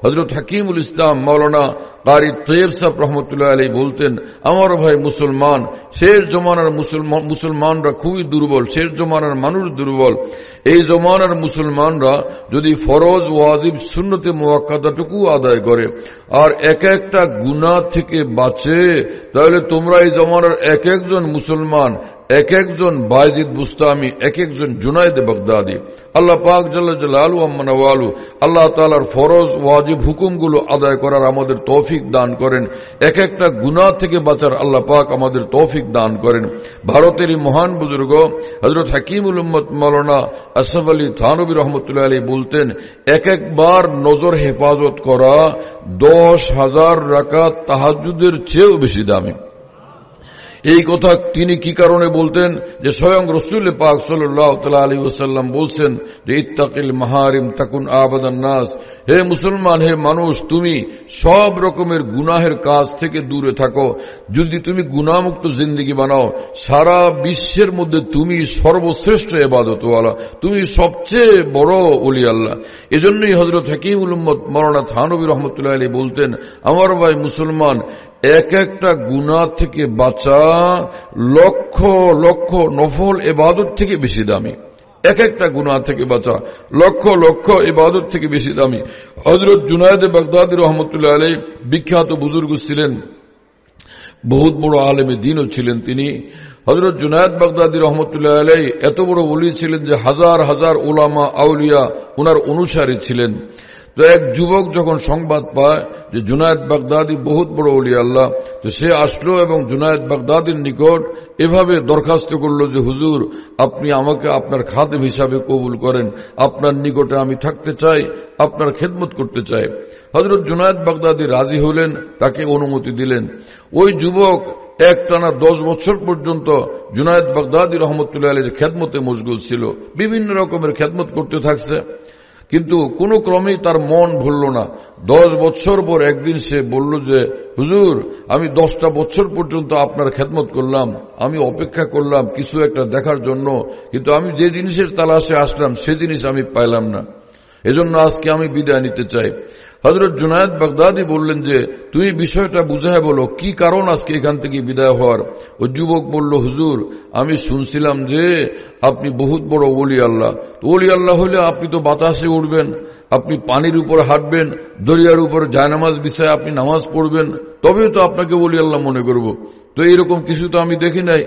হজরত হাকিমুল ইসলাম মৌলানা কারি তৈব সাহ রহমতুল্লাহ আলী বলতেন আমার ভাই মুসলমান শেষ জমানার মুসলমান মুসলমানরা খুবই দুর্বল শেষ জমানার মানুষ দুর্বল এই জমানার মুসলমানরা যদি ফরজ ওয়াজিব শূন্যতে মোয়াক্কাদাটুকু আদায় করে আর এক একটা গুণা থেকে বাঁচে তাহলে তোমরা এই জমানার এক একজন মুসলমান এক একজন বাইজিদ বুস্তামি এক একজন জুনাইদ বগদাদি আল্লাহ পাক জাল্লাল আম্মানওয়ালু আল্লাহ তালার ফরজ ওয়াজিব হুকুমগুলো আদায় করার আমাদের তৌফিক দান করেন এক একটা গুনা থেকে বাঁচার আল্লাহ পাক আমাদের তৌফিক দান করেন ভারতেরই মহান বুজুর্গ হজরত হাকিমুল উম্মত মৌলানা আসফ আলী থানবী রহমতুল্লাহ আলী বলতেন এক একবার নজর হেফাজত করা দশ হাজার রাকাত তাহাজুদের চেয়েও বেশি দামি এই কথা তিনি কি কারণে বলতেন যে স্বয়ং রসুল পাক সাল্লাহ তালা আলী ওসাল্লাম বলছেন যে ইত্তাকিল মাহারিম তাকুন আবাদান নাস হে মুসলমান হে মানুষ তুমি সব রকমের গুনাহের কাজ থেকে দূরে থাকো যদি তুমি গুণামুক্ত জিন্দগি বানাও সারা বিশ্বের মধ্যে তুমি সর্বশ্রেষ্ঠ এবাদতওয়ালা তুমি সবচেয়ে বড় অলি আল্লাহ এজন্যই হজরত হাকিম উলম্মদ মরানা থানবী রহমতুল্লাহ আলী বলতেন আমার ভাই মুসলমান এক একটা গুণা থেকে বাঁচা লক্ষ লক্ষ নফল এবাদত থেকে বেশি দামি এক একটা গুণা থেকে বাঁচা লক্ষ লক্ষ এবাদত থেকে বেশি দামি হজরত জুনায়দ বাগদাদ রহমতুল্লাহ আলী বিখ্যাত বুজুর্গ ছিলেন বহুত বড় আলেমে দিনও ছিলেন তিনি হজরত জুনায়দ বাগদাদি রহমতুল্লাহ আলাই এত বড় উলি ছিলেন যে হাজার হাজার ওলামা আউলিয়া ওনার অনুসারী ছিলেন তো এক যুবক যখন সংবাদ পায় যে জুনায়দ বাগদাদি বহুত বড় অলি আল্লাহ তো সে আসলো এবং জুনায়দ বাগদাদির নিকট এভাবে দরখাস্ত করলো যে হুজুর আপনি আমাকে আপনার খাদ হিসাবে কবুল করেন আপনার নিকটে আমি থাকতে চাই আপনার খেদমত করতে চাই হজরত জুনায়দ বাগদাদি রাজি হলেন তাকে অনুমতি দিলেন ওই যুবক এক টানা দশ বছর পর্যন্ত জুনায়দ বাগদাদি রহমতুল্লাহ আলীর খেদমতে মশগুল ছিল বিভিন্ন রকমের খেদমত করতে থাকছে কিন্তু কোনো ক্রমেই তার মন ভুলল না দশ বছর পর একদিন সে বলল যে হুজুর আমি দশটা বছর পর্যন্ত আপনার খেদমত করলাম আমি অপেক্ষা করলাম কিছু একটা দেখার জন্য কিন্তু আমি যে জিনিসের তালাশে আসলাম সে জিনিস আমি পাইলাম না এজন্য আজকে আমি বিদায় নিতে চাই হজরত জুনায়দ বাগদাদি বললেন যে তুই বিষয়টা বুঝায় বলো কি কারণ আজকে এখান থেকে বিদায় হওয়ার ও যুবক বলল হুজুর আমি শুনছিলাম যে আপনি বহুত বড় ওলি আল্লাহ ওলি আল্লাহ হলে আপনি তো বাতাসে উঠবেন আপনি পানির উপর হাঁটবেন দরিয়ার উপর জায়নামাজ বিষয়ে আপনি নামাজ পড়বেন তবে তো আপনাকে বলি আল্লাহ মনে করব। তো এরকম কিছু তো আমি দেখি নাই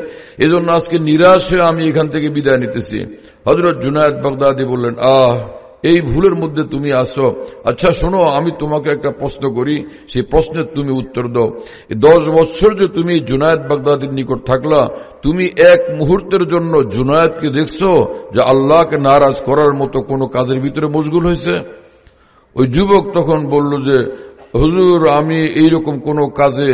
এজন্য আজকে নিরাশ হয়ে আমি এখান থেকে বিদায় নিতেছি হজরত জুনায়দ বাগদাদি বললেন আহ এই ভুলের মধ্যে তুমি আসো আচ্ছা শোনো আমি তোমাকে একটা প্রশ্ন করি সেই প্রশ্নের তুমি উত্তর দাও দশ বছর যে তুমি জুনায়দ বাগদাদির নিকট থাকলা তুমি এক মুহূর্তের জন্য জুনায়দকে দেখছো যে আল্লাহকে নারাজ করার মতো কোনো কাজের ভিতরে মশগুল হয়েছে ওই যুবক তখন বলল যে হুজুর আমি এইরকম কোনো কাজে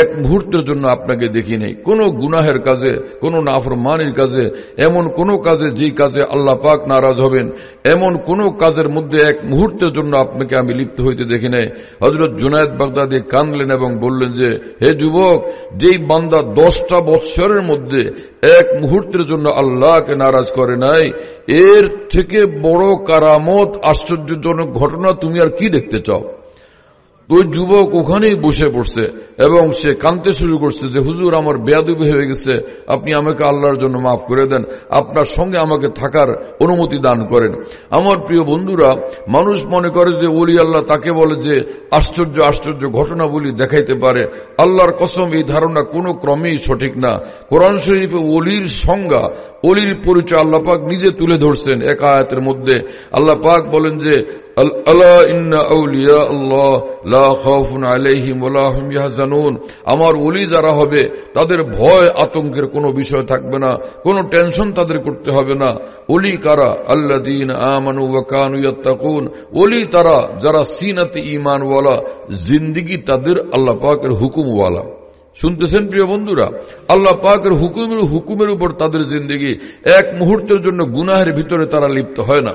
এক মুহূর্তের জন্য আপনাকে দেখি নেই কোনো গুনাহের কাজে কোনো নাফরমানির কাজে এমন কোনো কাজে যে কাজে আল্লাহ পাক নারাজ হবেন এমন কোনো কাজের মধ্যে এক মুহূর্তের জন্য আপনাকে আমি লিপ্ত হইতে দেখি নেই হজরত জুনায়দ বাগদাদি কানলেন এবং বললেন যে হে যুবক যেই বান্দা দশটা বৎসরের মধ্যে এক মুহূর্তের জন্য আল্লাহকে নারাজ করে নাই এর থেকে বড় কারামত আশ্চর্যজনক ঘটনা তুমি আর কি দেখতে চাও ওই যুবক ওখানেই বসে পড়ছে এবং সে কানতে শুরু করছে যে হুজুর আমার বেয়াদুবি হয়ে গেছে আপনি আমাকে আল্লাহর জন্য মাফ করে দেন আপনার সঙ্গে আমাকে থাকার অনুমতি দান করেন আমার প্রিয় বন্ধুরা মানুষ মনে করে যে ওলি আল্লাহ তাকে বলে যে আশ্চর্য আশ্চর্য ঘটনাগুলি দেখাইতে পারে আল্লাহর কসম এই ধারণা কোনো ক্রমেই সঠিক না কোরআন শরীফে ওলির সংজ্ঞা ওলির পরিচয় আল্লাহ পাক নিজে তুলে ধরছেন এক আয়াতের মধ্যে আল্লাহ পাক বলেন যে আল্লাহ ইন্না আউলিয়া আল্লাহ লা খাউফুন আলাইহিম ওয়া হুম ইয়াহজানুন আমার ওলি যারা হবে তাদের ভয় আতঙ্কের কোনো বিষয় থাকবে না কোনো টেনশন তাদের করতে হবে না ওলি কারা আল্লাদিন আমানু ওয়া কানু ইয়াত্তাকুন ওলি তারা যারা সিনাতে ওয়ালা জিন্দেগি তাদের আল্লাহ পাকের হুকুমওয়ালা শুনতেছেন প্রিয় বন্ধুরা আল্লাহ পাকের হুকুমের হুকুমের উপর তাদের জিন্দেগি এক মুহূর্তের জন্য গুনাহের ভিতরে তারা লিপ্ত হয় না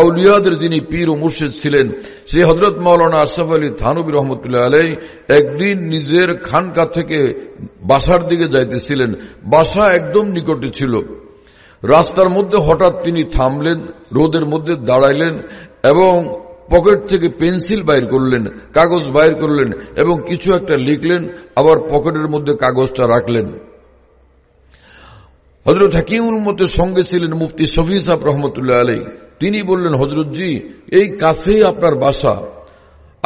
আউলিয়াদের যিনি পীর ও মুর্শিদ ছিলেন সেই হজরত মৌলানা আশরাফ আলী থানবির রহমতুল্লাহ আলাই একদিন নিজের খানকা থেকে বাসার দিকে যাইতেছিলেন বাসা একদম নিকটে ছিল রাস্তার মধ্যে হঠাৎ তিনি থামলেন রোদের মধ্যে দাঁড়াইলেন এবং পকেট থেকে পেন্সিল বাইর করলেন কাগজ বাইর করলেন এবং কিছু একটা লিখলেন আবার পকেটের মধ্যে কাগজটা রাখলেন হজরত হাকিম মতের সঙ্গে ছিলেন মুফতি শফি সাহ রহমতুল্লাহ আলাই তিনি বললেন হজরতজি এই কাছেই আপনার বাসা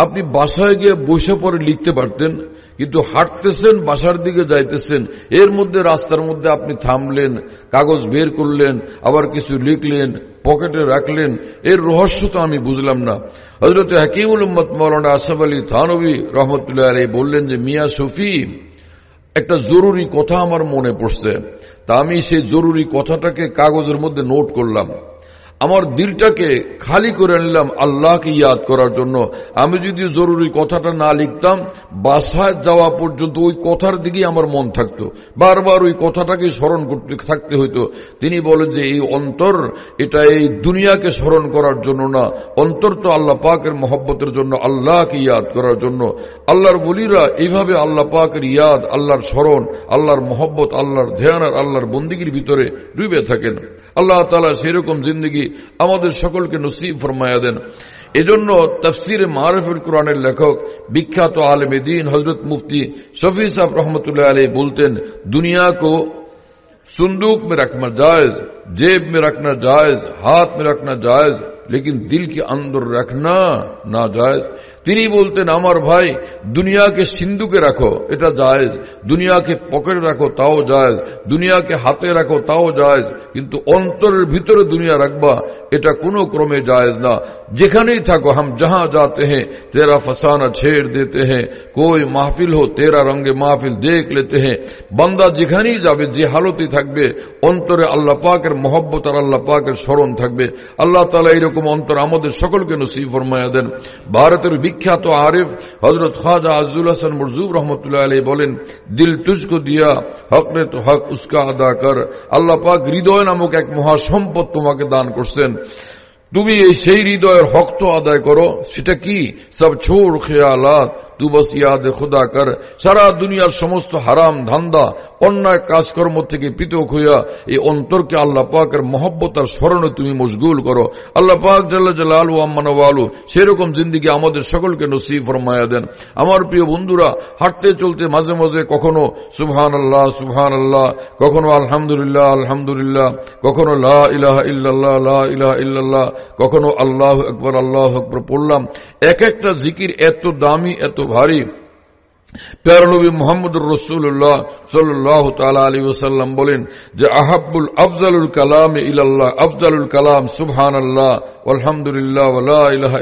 আপনি বাসায় গিয়ে বসে পরে লিখতে পারতেন কিন্তু হাঁটতেছেন বাসার দিকে যাইতেছেন এর মধ্যে রাস্তার মধ্যে আপনি থামলেন কাগজ বের করলেন আবার কিছু লিখলেন পকেটে রাখলেন এর রহস্য তো আমি বুঝলাম না হজরত হাকিমুল উম্মত মৌলানা আসাফ আলী থানবী রহমতুল্লাহ আলাই বললেন যে মিয়া শফি একটা জরুরি কথা আমার মনে পড়ছে তা আমি সেই জরুরি কথাটাকে কাগজের মধ্যে নোট করলাম আমার দিলটাকে খালি করে নিলাম আল্লাহকে ইয়াদ করার জন্য আমি যদি জরুরি কথাটা না লিখতাম বাসায় যাওয়া পর্যন্ত ওই কথার দিকেই আমার মন থাকতো বারবার ওই কথাটাকে স্মরণ করতে থাকতে হইতো তিনি বলেন যে এই অন্তর এটা এই দুনিয়াকে স্মরণ করার জন্য না অন্তর তো আল্লাহ পাকের মহব্বতের জন্য আল্লাহকে ইয়াদ করার জন্য আল্লাহর বলিরা এইভাবে আল্লাহ পাকের ইয়াদ আল্লাহর স্মরণ আল্লাহর মহব্বত আল্লাহর ধ্যান আর আল্লাহর বন্দিগির ভিতরে ডুবে থাকেন আল্লাহ তালা সেরকম জিন্দগি আমাদের সকলকে নসিব ফরমায়া দেন এজন্য তফসির মারফুল কোরআনের লেখক বিখ্যাত আলমদিন হজরত মুফতি শফি সাহ রহমতুল্লাহ আলী বলতেন দুনিয়া কো संदूक में रखना जायज जेब में रखना जायज हाथ में रखना जायज লেকিন দিলকে আন্দর রাখ না ना তিনি বলতেন আমার ভাই দুনিয়াকে সিন্ধুকে রাখো এটা জায়জ দুনিয়াকে পকেটে রাখো তাও জায়জ দুনিয়াকে হাতে রাখো তাও জায়জ কিন্তু অন্তরের ভিতরে দুনিয়া রাখবা এটা কোনো ক্রমে জায়েজ না যেখানেই থাকো হাম যাহা যাতে হ্যাঁ তেরা ফসানা ছেড় দেতে হ্যাঁ কই মাহফিল হো তেরা রঙে মাহফিল দেখ লেতে হ্যাঁ বান্দা যেখানেই যাবে যে হালতেই থাকবে অন্তরে আল্লাহ পাকের মহব্বত আর আল্লাহ পাকের স্মরণ থাকবে আল্লাহ তালা এইরকম অন্তর আমাদের সকলকে নসিব ফরমায়া দেন ভারতের বিখ্যাত আরিফ হজরত খাজা আজুল হাসান মরজুব রহমতুল্লাহ আলী বলেন দিল তুজকো দিয়া হক রে তো হক উস্কা আদা কর আল্লাহ পাক হৃদয় নামক এক মহাসম্পদ তোমাকে দান করছেন তুমি এই সেই হৃদয়ের হক্ত আদায় করো সেটা কি সব ছোড় খেয়ালাত তু বস ইয়াদ খোদা কর সারা দুনিয়ার সমস্ত হারাম ধান্দা অন্যায় কাজকর্ম থেকে পৃথক হইয়া এই অন্তরকে আল্লাহ পাকের মহব্বত আর স্মরণে তুমি মশগুল করো আল্লাহ পাক জাল্লা আলু জাল্লাহ আলু সেরকম জিন্দিগি আমাদের সকলকে নসিব ফরমায়া দেন আমার প্রিয় বন্ধুরা হাঁটতে চলতে মাঝে মাঝে কখনো সুবহান আল্লাহ সুবহান আল্লাহ কখনো আলহামদুলিল্লাহ আলহামদুলিল্লাহ কখনো লাহ ইলাহ ইল্লাল্লাহ লাহ ইলাহ ইল্লাল্লাহ কখনো আল্লাহ আকবর আল্লাহ আকবর পড়লাম এক একটা জিকির এত দামি এত ভারী প্যারলবী মোহাম্মদুর রসুল্লাহ সাল্লাহ তালা আলী ওসাল্লাম বলেন যে আহাবুল আফজালুল কালাম ইল্লাহ আফজালুল কালাম সুবহান আল্লাহ আলহামদুলিল্লাহ ইহ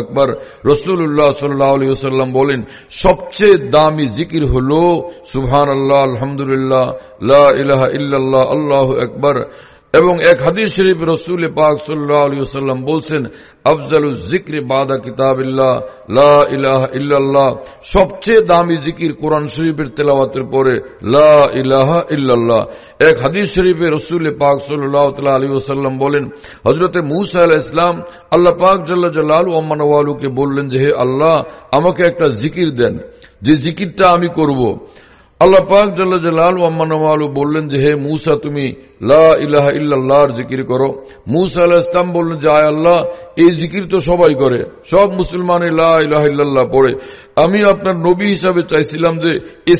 আকবর রসুল্লাহ সাল্লাহ আলী ওসাল্লাম বলেন সবচেয়ে দামি জিকির হল সুবহান আল্লাহ আলহামদুলিল্লাহ ইহ ইহ আল্লাহ আকবর এবং এক হাদিস শরীফ রসুল পাক সাল্লাম বলছেন আফজালু জিক্রি বাদা কিতাবিল্লাহ সবচেয়ে দামি জিকির কোরআন শরীফের তেলাওয়াতের পরে লাহা ইল্লাল্লাহ এক হাদিস শরীফে রসুল পাক সাল্লাহ আলী ওসাল্লাম বলেন হজরতে মুসা আল্লাহ ইসলাম আল্লাহ পাক জাল্লা জাল্লাহ ওম্মানওয়ালুকে বললেন যে হে আল্লাহ আমাকে একটা জিকির দেন যে জিকিরটা আমি করব। আল্লাহ পাক জাল্লা জাল্লাহ ওম্মানওয়ালু বললেন যে হে মুসা তুমি লাহ্লাহর জিকির করো মুসা আল্লাহ ইসলাম বললেন যে আয় আল্লাহ এই জিকির তো সবাই করে সব মুসলমান লাহ পড়ে আমি আপনার নবী হিসাবে চাইছিলাম যে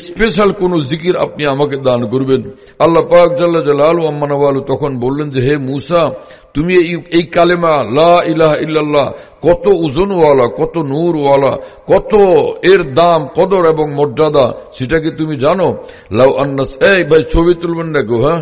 স্পেশাল কোন জিকির আপনি আমাকে দান করবেন আল্লাহ পাক জাল্লা জালাল আম্মানওয়াল তখন বললেন যে হে মুসা তুমি এই কালেমা লা ইলাহ ইল্লাল্লাহ কত ওজনওয়ালা কত নূরওয়ালা কত এর দাম কদর এবং মর্যাদা সেটা কি তুমি জানো লাউ আন্নাস এই ভাই ছবি তুলবেন দেখো হ্যাঁ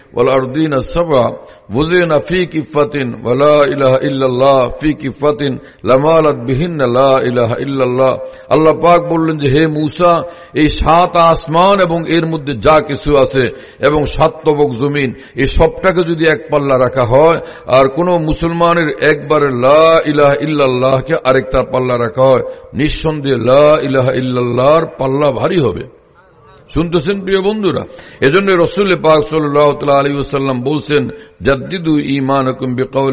والأرضين السبع وزين في كفة ولا إله إلا الله في كفة لمالت بهن لا إله إلا الله আল্লাহ পাক বললেন যে হে মূসা এই সাত আসমান এবং এর মধ্যে যা কিছু আছে এবং সাত তবক জমিন এই সবটাকে যদি এক পাল্লা রাখা হয় আর কোন মুসলমানের একবারে লা ইলাহ ইল্লাল্লাহকে আরেকটা পাল্লা রাখা হয় নিঃসন্দেহে লা ইলাহ ইল্লাল্লাহর পাল্লা ভারী হবে শুনতেছেন প্রিয় বন্ধুরা এজন্য রসুল পাক সাল্লাহ আলী আসাল্লাম বলছেন জদ্দিদু ইমান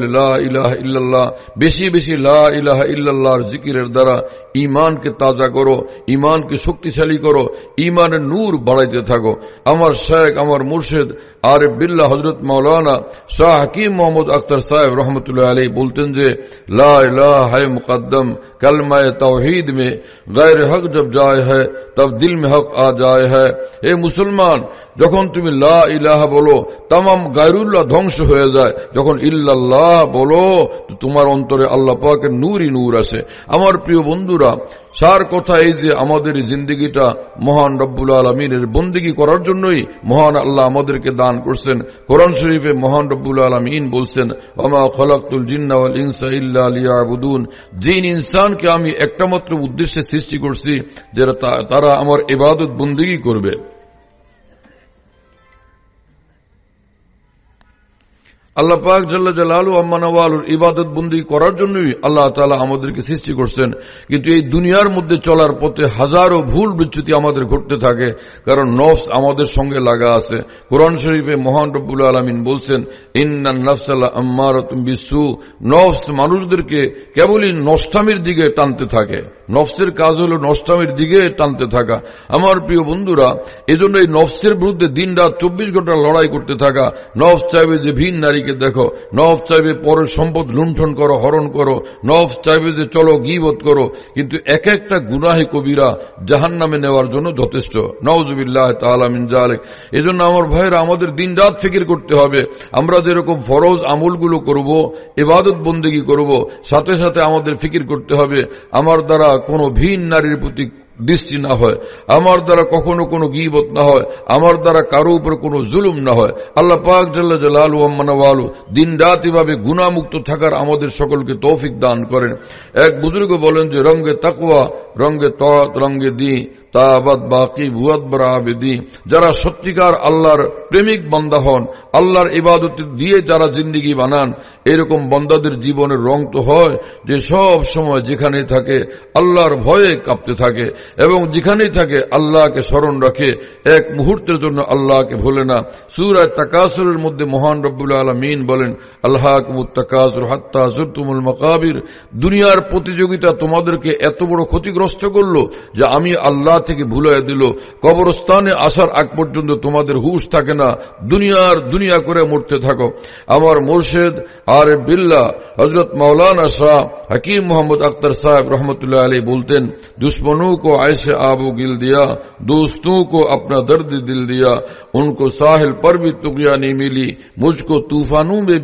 ইল্লাল্লাহ বেশি বেশি লাহ ইল্লাহর জিকিরের দ্বারা ইমানকে তাজা করো ইমানকে শক্তিশালী করো ইমানের নূর বাড়াইতে থাকো আমার শেখ আমার মুর্শেদ আর বিল্লা হজরত মৌলানা শাহ হাকিম মোহাম্মদ আখতার সাহেব রহমতুল্লাহ আলী বলতেন যে লাহ মুকদ্দম কলমায় তৌহিদ মে গैर হক জব যায় হ্যাঁ তব দিল মে হক আ যায় হ্যাঁ এ মুসলমান যখন তুমি লা ইলাহা বলো তাম গায়রুল্লাহ ধ্বংস হয়ে যায় যখন ইল্লাল্লাহ বলো তোমার অন্তরে আল্লাহ পাকের নূরই নূর আছে আমার প্রিয় বন্ধুরা সার কথা এই যে আমাদের জিন্দগিটা মহান রব্বুল আলমিনের বন্দিগি করার জন্যই মহান আল্লাহ আমাদেরকে দান করছেন কোরআন শরীফে মহান রব্বুল আলমিন বলছেন অমা খলাকুল জিন্নাওয়াল ইনসা ইল্লা জিন ইনসানকে আমি একটা মাত্র উদ্দেশ্যে সৃষ্টি করছি যারা তারা আমার এবাদত বন্দিগি করবে আল্লাহ পাক জাল্লা জালালু আম্মানওয়ালুর ইবাদত বন্দী করার জন্যই আল্লাহ তালা আমাদেরকে সৃষ্টি করছেন কিন্তু এই দুনিয়ার মধ্যে চলার পথে হাজারো ভুল বিচ্যুতি আমাদের ঘটতে থাকে কারণ নফস আমাদের সঙ্গে লাগা আছে কোরআন শরীফে মহান রব্বুল আলমিন বলছেন নফস মানুষদেরকে কেবলই নষ্টামির দিকে টানতে থাকে নফসের কাজ হলো নষ্টামির দিকে টানতে থাকা আমার প্রিয় বন্ধুরা এজন্য এই নফসের বিরুদ্ধে দিন রাত চব্বিশ ঘন্টা লড়াই করতে থাকা চাইবে যে ভিন নারীকে দেখো চাইবে পরের সম্পদ লুণ্ঠন করো হরণ করো নফস চাইবে যে চলো গিবত করো কিন্তু এক একটা গুনাহে কবিরা জাহান নামে নেওয়ার জন্য যথেষ্ট নওয়াজ তাহমিন এজন্য আমার ভাইয়েরা আমাদের দিন রাত ফিকির করতে হবে আমরা যেরকম ফরজ আমলগুলো করব এবাদত বন্দী করব সাথে সাথে আমাদের ফিকির করতে হবে আমার দ্বারা কোনো ভিন নারীর প্রতি দৃষ্টি না হয় আমার দ্বারা কখনো কোনো গিবত না হয় আমার দ্বারা কারো উপর কোনো জুলুম না হয় আল্লাহ পাক জাল্লাহু দিন রাত এভাবে গুণামুক্ত থাকার আমাদের সকলকে তৌফিক দান করেন এক বুজুর্গ বলেন যে রঙ্গে তাকুয়া রঙ্গে তরত রঙ্গে দি তাবাদ বাকি ভুয়াদ আবেদি যারা সত্যিকার আল্লাহর প্রেমিক বন্দা হন আল্লাহর ইবাদত দিয়ে যারা জিন্দিগি বানান এরকম বন্দাদের জীবনের রং তো হয় যে সব সময় যেখানেই থাকে আল্লাহর ভয়ে কাঁপতে থাকে এবং যেখানেই থাকে আল্লাহকে স্মরণ রাখে এক মুহূর্তের জন্য আল্লাহকে ভোলে না সুরায় তাকাসুরের মধ্যে মহান রব্বুল আলমিন বলেন আল্লাহ আকমুদ তাকাসুর হাত্তা মকাবির দুনিয়ার প্রতিযোগিতা তোমাদেরকে এত বড় ক্ষতিগ্রস্ত নষ্ট করলো যে আমি আল্লাহ থেকে ভুলাই দিল কবরস্থানে আসার আগ পর্যন্ত তোমাদের হুশ থাকে না দুনিয়ার দুনিয়া করে মরতে থাকো আমার মোর্শেদ আর বিল্লা হজরত মাওলানা শাহ হাকিম মোহাম্মদ আক্তার সাহেব রহমতুল্লাহ আলী বলতেন দুশ্মনों को ऐसे आबू गिल दिया दोस्तों को अपना दर्द दिल दिया उनको साहिल पर भी तुकिया नहीं मिली मुझको तूफानों में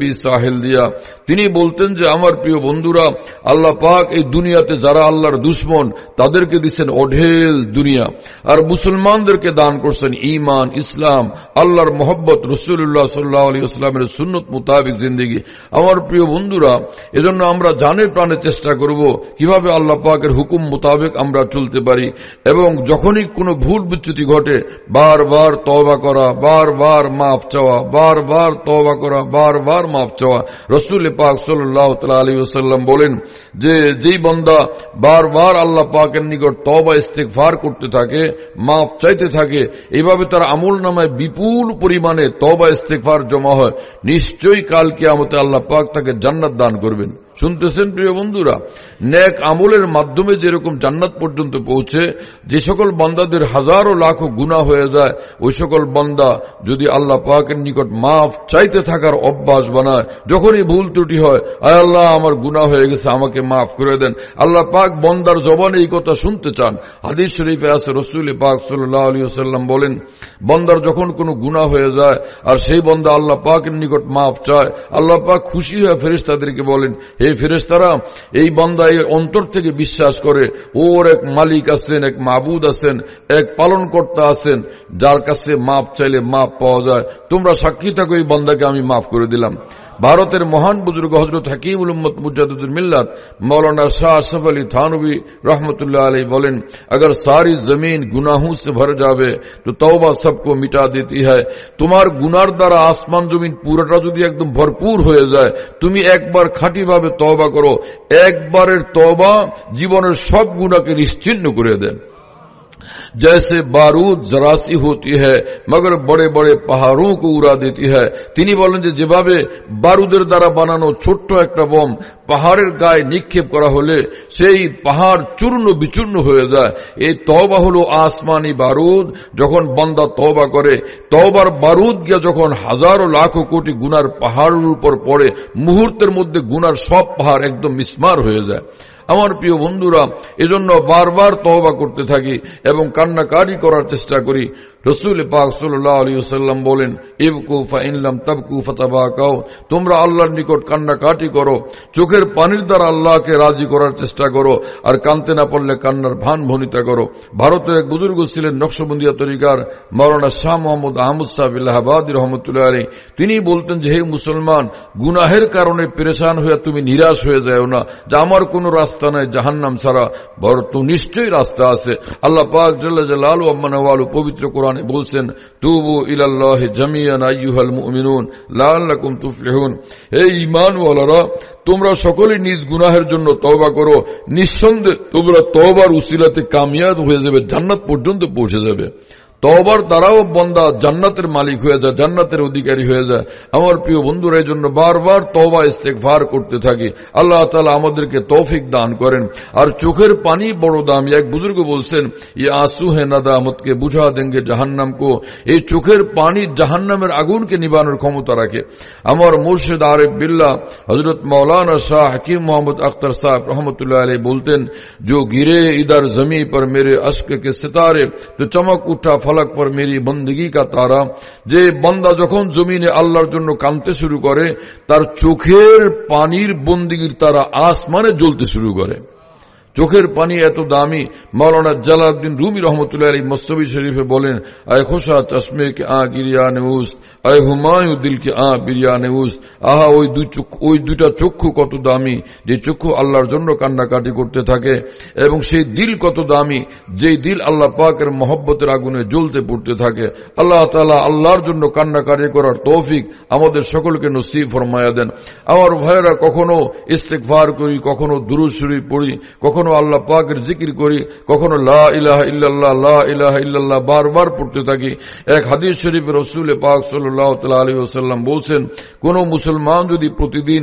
তিনি বলতেন যে আমার প্রিয় বন্ধুরা আল্লাহ পাক এই দুনিয়াতে যারা আল্লাহর দুশ্মন তাদেরকে দিচ্ছেন অঢেল দুনিয়া আর মুসলমানদেরকে দান করছেন ইমান ইসলাম আল্লাহর মোহব্বত রসুল্লাহ সাল্লাহ আলী ইসলামের সুন্নত মোতাবিক জিন্দিগি আমার প্রিয় বন্ধুরা এজন্য আমরা জানে প্রাণে চেষ্টা করব কিভাবে আল্লাহ পাকের হুকুম মোতাবেক আমরা চলতে পারি এবং যখনই কোনো ভুল বিচ্যুতি ঘটে বারবার তবা করা বারবার মাফ চাওয়া বারবার তবা করা বারবার মাফ চাওয়া রসুল পাক সাল্লাহ তাল আলী আসাল্লাম বলেন যে যেই বন্দা বারবার আল্লাহ পাক পাকের নিকট তবা ইস্তেকফার করতে থাকে মাফ চাইতে থাকে এভাবে তার আমল নামায় বিপুল পরিমাণে তবা ইস্তেকফার জমা হয় নিশ্চয়ই কালকে আমতে আল্লাহ পাক তাকে জান্নাত দান করবেন শুনতেছেন প্রিয় বন্ধুরা ন্যাক আমলের মাধ্যমে যেরকম জান্নাত পর্যন্ত পৌঁছে যে সকল বন্দাদের হাজারো লাখো গুণা হয়ে যায় ওই সকল বন্দা যদি আল্লাহ পাকের নিকট মাফ চাইতে থাকার অভ্যাস বানায় যখনই ভুল ত্রুটি হয় আয় আল্লাহ আমার গুণা হয়ে গেছে আমাকে মাফ করে দেন আল্লাহ পাক বন্দার জবানে এই কথা শুনতে চান হাদিস শরীফে আসে রসুল পাক সাল্লাহ আলী সাল্লাম বলেন বন্দার যখন কোনো গুণা হয়ে যায় আর সেই বন্দা আল্লাহ পাকের নিকট মাফ চায় আল্লাহ পাক খুশি হয়ে ফেরিস তাদেরকে বলেন হে ফেরেস্তারা এই বন্দা এই অন্তর থেকে বিশ্বাস করে ওর এক মালিক আছেন এক মাবুদ আছেন এক পালনকর্তা আছেন যার কাছে মাপ চাইলে মাপ পাওয়া যায় তোমরা সাক্ষী থাকো এই বন্দাকে আমি মাফ করে দিলাম ভারতের মহান বুজুর্গ হজরত হাকিম উলম্মদ মুজাদুদ্দিন মিল্লাত মৌলানা শাহ আসফ আলী থানবি রহমতুল্লাহ আলী বলেন আগর সারি জমিন গুনাহু সে ভর যাবে তো তওবা সবক মিটা देती হয় তোমার গুনার দ্বারা আসমান জমিন পুরোটা যদি একদম ভরপুর হয়ে যায় তুমি একবার খাঁটিভাবে তওবা করো একবারের তওবা জীবনের সব গুণাকে নিশ্চিন্ন করে দেয় जैसे বারুদ জরাসি सी होती है मगर बड़े बड़े पहाड़ों को তিনি বলেন যে যেভাবে বারুদের দ্বারা বানানো ছোট্ট একটা বোম পাহাড়ের গায়ে নিক্ষেপ করা হলে সেই পাহাড় চূর্ণ বিচূর্ণ হয়ে যায় এই তবা হলো আসমানি বারুদ যখন বন্দা তবা করে তবার বারুদ গিয়া যখন হাজারো লাখো কোটি গুনার পাহাড়ের উপর পড়ে মুহূর্তের মধ্যে গুনার সব পাহাড় একদম মিসমার হয়ে যায় আমার প্রিয় বন্ধুরা এজন্য বারবার তহবা করতে থাকি এবং কান্নাকাটি করার চেষ্টা করি রসুল পাক সাল্লাম বলেন ইবকু ফাইনলাম তবকু ফতাবা ফতাবাকাও তোমরা আল্লাহর নিকট কান্না কাটি করো চোখের পানির দ্বারা আল্লাহকে রাজি করার চেষ্টা করো আর কানতে না পারলে কান্নার ভান ভনিতা করো ভারতের এক বুজুর্গ ছিলেন নকশবন্দিয়া তরিকার মরানা শাহ মোহাম্মদ আহমদ ইহাবাদ রহমতুল্লাহ আলী তিনি বলতেন যে হে মুসলমান গুনাহের কারণে পেরেশান হয়ে তুমি নিরাশ হয়ে যাও না যে আমার কোনো রাস্তা নাই জাহান্নাম ছাড়া বড় তো নিশ্চয়ই রাস্তা আছে আল্লাহ পাক জল্লা জাল আলু আম্মানওয়ালু পবিত্র কোরআন কোরআনে বলছেন তুবু ইলাল্লাহ জামিয়ান আইয়ুহাল মুমিনুন লাআল্লাকুম তুফলিহুন হে ঈমানওয়ালারা তোমরা সকলে নিজ গুনাহের জন্য তওবা করো নিঃসন্দেহে তোমরা তওবার উসিলাতে কামিয়াব হয়ে যাবে জান্নাত পর্যন্ত পৌঁছে যাবে তবর দ্বারাও বন্দা জান্নাতের মালিক হয়ে যায় জান্নাতের অধিকারী হয়ে যায় আমার প্রিয় বন্ধুরা এই জন্য বারবার তবা ইস্তেকভার করতে থাকি আল্লাহ তালা আমাদেরকে তৌফিক দান করেন আর চোখের পানি বড় দামি এক বুজুর্গ বলছেন ইয়ে আসু হে নাদা আমদকে বুঝা দেঙ্গে জাহান্নাম কো এই চোখের পানি জাহান্নামের আগুনকে নিবানোর ক্ষমতা রাখে আমার মুর্শিদ আরেব বিল্লা হজরত মৌলানা শাহ হাকিম মোহাম্মদ আখতার সাহেব রহমতুল্লাহ আলী বলতেন जो গিরে ইদার জমি পর মেরে अश्क কে সিতারে তো চমক উঠা ফলক পর মেরি বন্দিগি কা তারা যে বন্দা যখন জমিনে আল্লাহর জন্য কানতে শুরু করে তার চোখের পানির বন্দিগির তারা আসমানে জ্বলতে শুরু করে চোখের পানি এত দামি মৌলানা জালাউদ্দিন রুমি রহমতুল্লাহ আলী মস্তবি শরীফে বলেন আয় খোসা চশমে কে আ গিরিয়ানে উস্ত আয় হুমায়ু কে আ বিরিয়ানে উস্ত আহা ওই দুই ওই দুটা চক্ষু কত দামি যে চক্ষু আল্লাহর জন্য কান্নাকাটি করতে থাকে এবং সেই দিল কত দামি যেই দিল আল্লাহ পাকের মহব্বতের আগুনে জ্বলতে পড়তে থাকে আল্লাহ তালা আল্লাহর জন্য কান্নাকাটি করার তৌফিক আমাদের সকলকে নসি ফরমায়া দেন আমার ভাইয়েরা কখনো ইস্তেকভার করি কখনো দুরুজ শরীফ পড়ি কখনো কখনো আল্লাহ পাকের জিকির করি কখনো লাহ ইলাহ ইল্লাল্লাহ লাহ ইলাহ ইল্লাল্লাহ বারবার পড়তে থাকি এক হাদিস শরীফ রসুল পাক সাল্লাহ আলী ওসাল্লাম বলছেন কোন মুসলমান যদি প্রতিদিন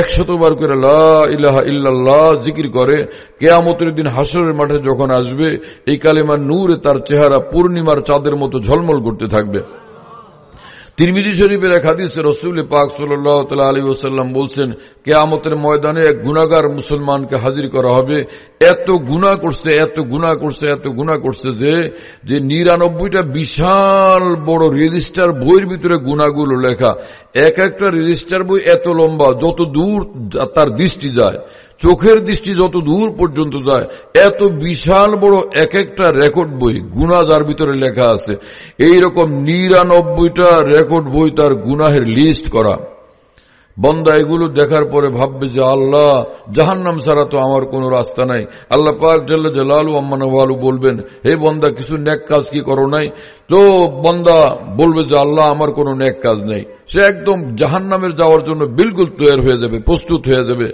একশতবার করে লাহ ইলাহ ইল্লাল্লাহ জিকির করে কেয়ামতের দিন হাসরের মাঠে যখন আসবে এই কালেমার নূরে তার চেহারা পূর্ণিমার চাঁদের মতো ঝলমল করতে থাকবে তিরমিজি শরীফের এক হাদিস রসুল পাক সাল্লাহ তাল আলী ওসাল্লাম বলছেন কেয়ামতের ময়দানে এক গুণাগার মুসলমানকে হাজির করা হবে এত গুণা করছে এত গুণা করছে এত গুণা করছে যে যে নিরানব্বইটা বিশাল বড় রেজিস্টার বইয়ের ভিতরে গুণাগুলো লেখা এক একটা রেজিস্টার বই এত লম্বা যত দূর তার দৃষ্টি যায় চোখের দৃষ্টি যত দূর পর্যন্ত যায় এত বিশাল বড় এক একটা রেকর্ড বই গুণা যার ভিতরে লেখা আছে এই রকম নিরানব্বইটা রেকর্ড বই তার গুনাহের লিস্ট করা বন্দা এগুলো দেখার পরে ভাববে যে আল্লাহ জাহান্নাম ছাড়া তো আমার কোনো রাস্তা নাই আল্লাহ পাক জাল্লা জালালু বলবেন হে বন্দা কিছু ন্যাক কাজ কি করো নাই তো বন্দা বলবে যে আল্লাহ আমার কোনো ন্যাক কাজ নেই সে একদম জাহান্নামের যাওয়ার জন্য বিলকুল তৈরি হয়ে যাবে প্রস্তুত হয়ে যাবে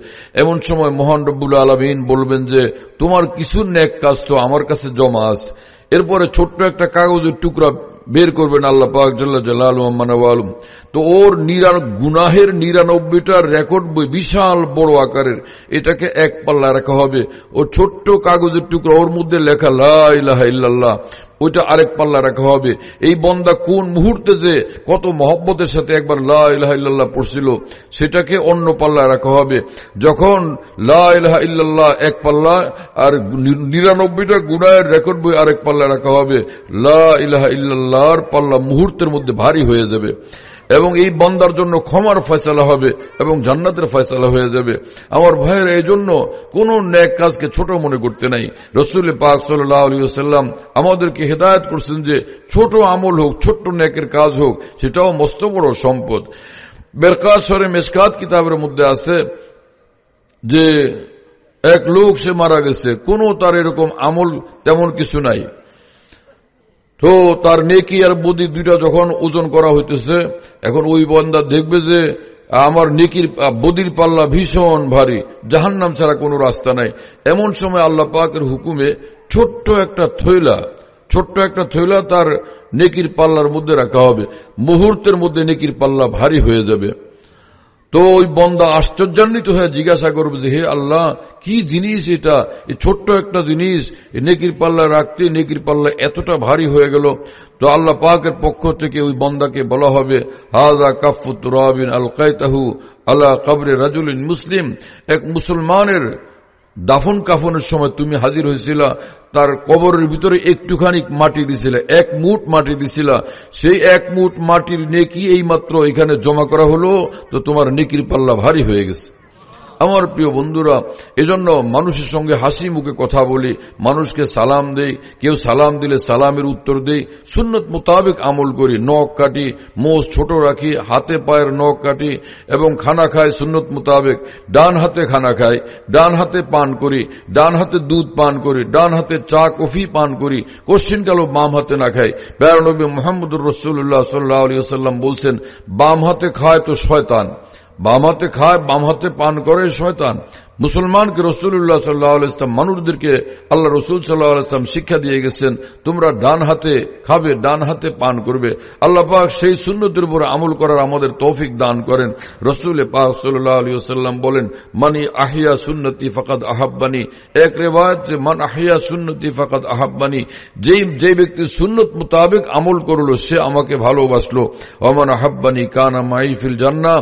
এমন সময় মহান রব্বুল আলমিন বলবেন যে তোমার কিছু ন্যাক কাজ তো আমার কাছে জমা আছে এরপরে ছোট্ট একটা কাগজের টুকরা বের করবেন আল্লাহ পাক জল্লাহ আলম তো ওর নিরান গুনাহের নিরানব্বইটার রেকর্ড বই বিশাল বড় আকারের এটাকে এক পাল্লা রাখা হবে ও ছোট্ট কাগজের টুকরো ওর মধ্যে লেখা লাহ ওইটা আরেক পাল্লা রাখা হবে এই বন্দা কোন মুহূর্তে যে কত মহব্বতের সাথে একবার লাহ পড়ছিল সেটাকে অন্য পাল্লা রাখা হবে যখন লাহ ইল্লাল্লাহ এক পাল্লা আর নিরানব্বইটা গুণায়ের রেকর্ড বই আরেক পাল্লা রাখা হবে লাহ ইল্লাহর পাল্লা মুহূর্তের মধ্যে ভারী হয়ে যাবে এবং এই বন্দার জন্য ক্ষমার ফয়সলা হবে এবং জান্নাতের ফয়সলা হয়ে যাবে আমার ভাইয়ের এই জন্য কোনো ন্যাক কাজকে ছোট মনে করতে নাই রসুল পাক সাল্লাম আমাদেরকে হেদায়ত করছেন যে ছোট আমল হোক ছোট্ট ন্যাকের কাজ হোক সেটাও মস্ত বড় সম্পদ বেরকাত সরে মেসকাত কিতাবের মধ্যে আছে যে এক লোক সে মারা গেছে কোনো তার এরকম আমল তেমন কিছু নাই তো তার নেকি আর বদি দুইটা যখন ওজন করা হইতেছে এখন ওই বন্দা দেখবে যে আমার নেকির বদির পাল্লা ভীষণ ভারী নাম ছাড়া কোনো রাস্তা নাই এমন সময় আল্লাহ পাকের হুকুমে ছোট্ট একটা থৈলা ছোট্ট একটা থৈলা তার নেকির পাল্লার মধ্যে রাখা হবে মুহূর্তের মধ্যে নেকির পাল্লা ভারী হয়ে যাবে তো ওই বন্দা আশ্চর্যান্বিত হয়ে জিজ্ঞাসা করবে যে হে আল্লাহ কি জিনিস এটা এই ছোট্ট একটা জিনিস নেকির পাল্লা রাখতে নেকির পাল্লা এতটা ভারী হয়ে গেল তো আল্লাহ পাকের পক্ষ থেকে ওই বন্দাকে বলা হবে হাজা কাফুত রাবিন আল কায়তাহু আল্লাহ কবরে রাজুল মুসলিম এক মুসলমানের দাফন কাফনের সময় তুমি হাজির হয়েছিল তার কবরের ভিতরে একটুখানি মাটি দিছিল এক মুট মাটি দিছিল সেই এক মুট মাটির নেকি এই মাত্র এখানে জমা করা হলো তো তোমার নেকির পাল্লা ভারী হয়ে গেছে আমার প্রিয় বন্ধুরা এজন্য মানুষের সঙ্গে হাসি মুখে কথা বলি মানুষকে সালাম দেই কেউ সালাম দিলে সালামের উত্তর দেই সুন্নত মোতাবেক আমল করি নখ কাটি মোষ ছোট রাখি হাতে পায়ের নখ কাটি এবং খানা খায় সুন্নত মোতাবেক ডান হাতে খানা খাই ডান হাতে পান করি ডান হাতে দুধ পান করি ডান হাতে চা কফি পান করি কোশ্চিন কালো বাম হাতে না খাই প্যারনবী মোহাম্মদুর রসুল্লাহ সাল্লাহ সাল্লাম বলছেন বাম হাতে খায় তো শয়তান বাম হাতে খায় বাম হাতে পান করে শয়তান মুসলমানকে রসুল্লাহ সাল্লাহ ইসলাম মানুষদেরকে আল্লাহ রসুল সাল্লাহ ইসলাম শিক্ষা দিয়ে গেছেন তোমরা ডান হাতে খাবে ডান হাতে পান করবে আল্লাহ পাক সেই সুন্নতির উপর আমল করার আমাদের তৌফিক দান করেন রসুল পাক সাল্লাহ আলী সাল্লাম বলেন মানি আহিয়া সুন্নতি ফকাত আহাব্বানি এক রেবায়ত মান আহিয়া সুন্নতি ফকাত আহাব্বানি যেই যে ব্যক্তি সুন্নত মোতাবেক আমল করল সে আমাকে ভালোবাসলো অমান আহাব্বানি কানা মাইফিল জান্না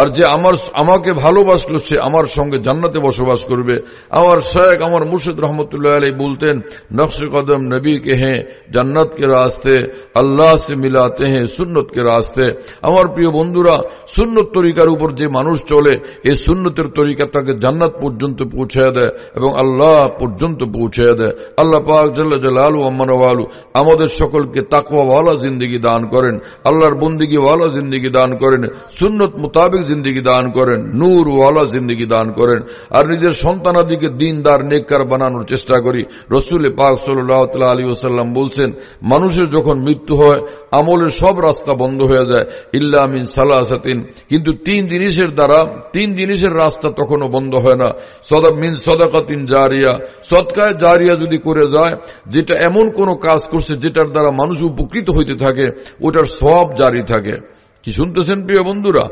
আর যে আমার আমাকে ভালোবাসলো সে আমার সঙ্গে জান্নাতে বসবাস করবে আমার শেখ আমার মুর্শিদ রহমতুল্লাহ আলী বলতেন নকশ কদম নবী কে হ্যাঁ জন্নত কে রাস্তে আল্লাহ সে মিলাতে হ্যাঁ সুন্নত কে রাস্তে আমার প্রিয় বন্ধুরা সুন্নত তরিকার উপর যে মানুষ চলে এই সুন্নতের তরিকা তাকে জান্নাত পর্যন্ত পৌঁছে দেয় এবং আল্লাহ পর্যন্ত পৌঁছে দেয় আল্লাহ পাক জাল্লাহ আমানওয়ালু আমাদের সকলকে তাকওয়াওয়ালা জিন্দগি দান করেন আল্লাহর বন্দিগিওয়ালা জিন্দগি দান করেন সুন্নত মোতাবেক জিন্দগি দান করেন নূর ওয়ালা জিন্দগি দান করেন আর নিজের সন্তানাদিকে দিনদার নেককার বানানোর চেষ্টা করি রসুল পাক সাল্লাহ আলী ওসাল্লাম বলছেন মানুষের যখন মৃত্যু হয় আমলের সব রাস্তা বন্ধ হয়ে যায় ইল্লামিন সালাহিন কিন্তু তিন জিনিসের দ্বারা তিন জিনিসের রাস্তা তখনও বন্ধ হয় না সদা মিন সদাকাতিন জারিয়া সৎকায় জারিয়া যদি করে যায় যেটা এমন কোনো কাজ করছে যেটার দ্বারা মানুষ উপকৃত হইতে থাকে ওটার সব জারি থাকে কি শুনতেছেন প্রিয় বন্ধুরা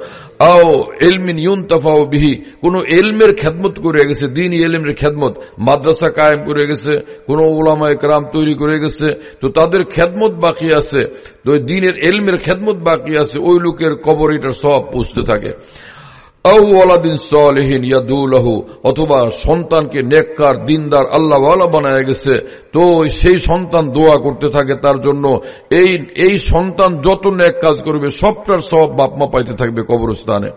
আও এলমিন ইউন ও বিহি কোন এলমের খেদমত করে গেছে দিন এলমের খেদমত মাদ্রাসা কায়েম করে গেছে কোন ওলামায় ক্রাম তৈরি করে গেছে তো তাদের খেদমত বাকি আছে তো দিনের এলমের খেদমত বাকি আছে ওই লোকের কবর এটার সব পুষতে থাকে আউলাদিন সালেহীন ইয়াদুলাহু অথবা সন্তানকে নেককার দিনদার আল্লাহওয়ালা বানায় গেছে তো সেই সন্তান দোয়া করতে থাকে তার জন্য এই এই সন্তান যত নেক কাজ করবে সবটার সব বাপমা পাইতে থাকবে কবরস্থানে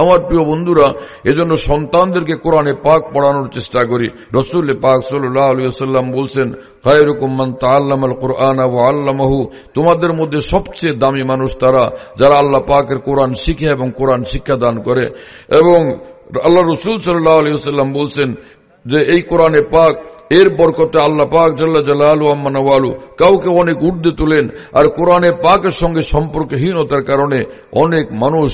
আমার প্রিয় বন্ধুরা এজন্য সন্তানদেরকে কোরআনে পাক পড়ানোর চেষ্টা করি রসুল পাক সাল্লাম বলছেন আল্লামাহু তোমাদের মধ্যে সবচেয়ে দামি মানুষ তারা যারা আল্লাহ পাকের কোরআন শিখে এবং কোরআন শিক্ষা দান করে এবং আল্লাহ রসুল সাল্লাহ আলিয়া বলছেন যে এই কোরআনে পাক এর বরকতে আল্লাহ পাক জাল্লা জালালু আলু কাউকে অনেক উর্দে তুলেন আর কোরআনে পাকের সঙ্গে সম্পর্কহীনতার কারণে অনেক মানুষ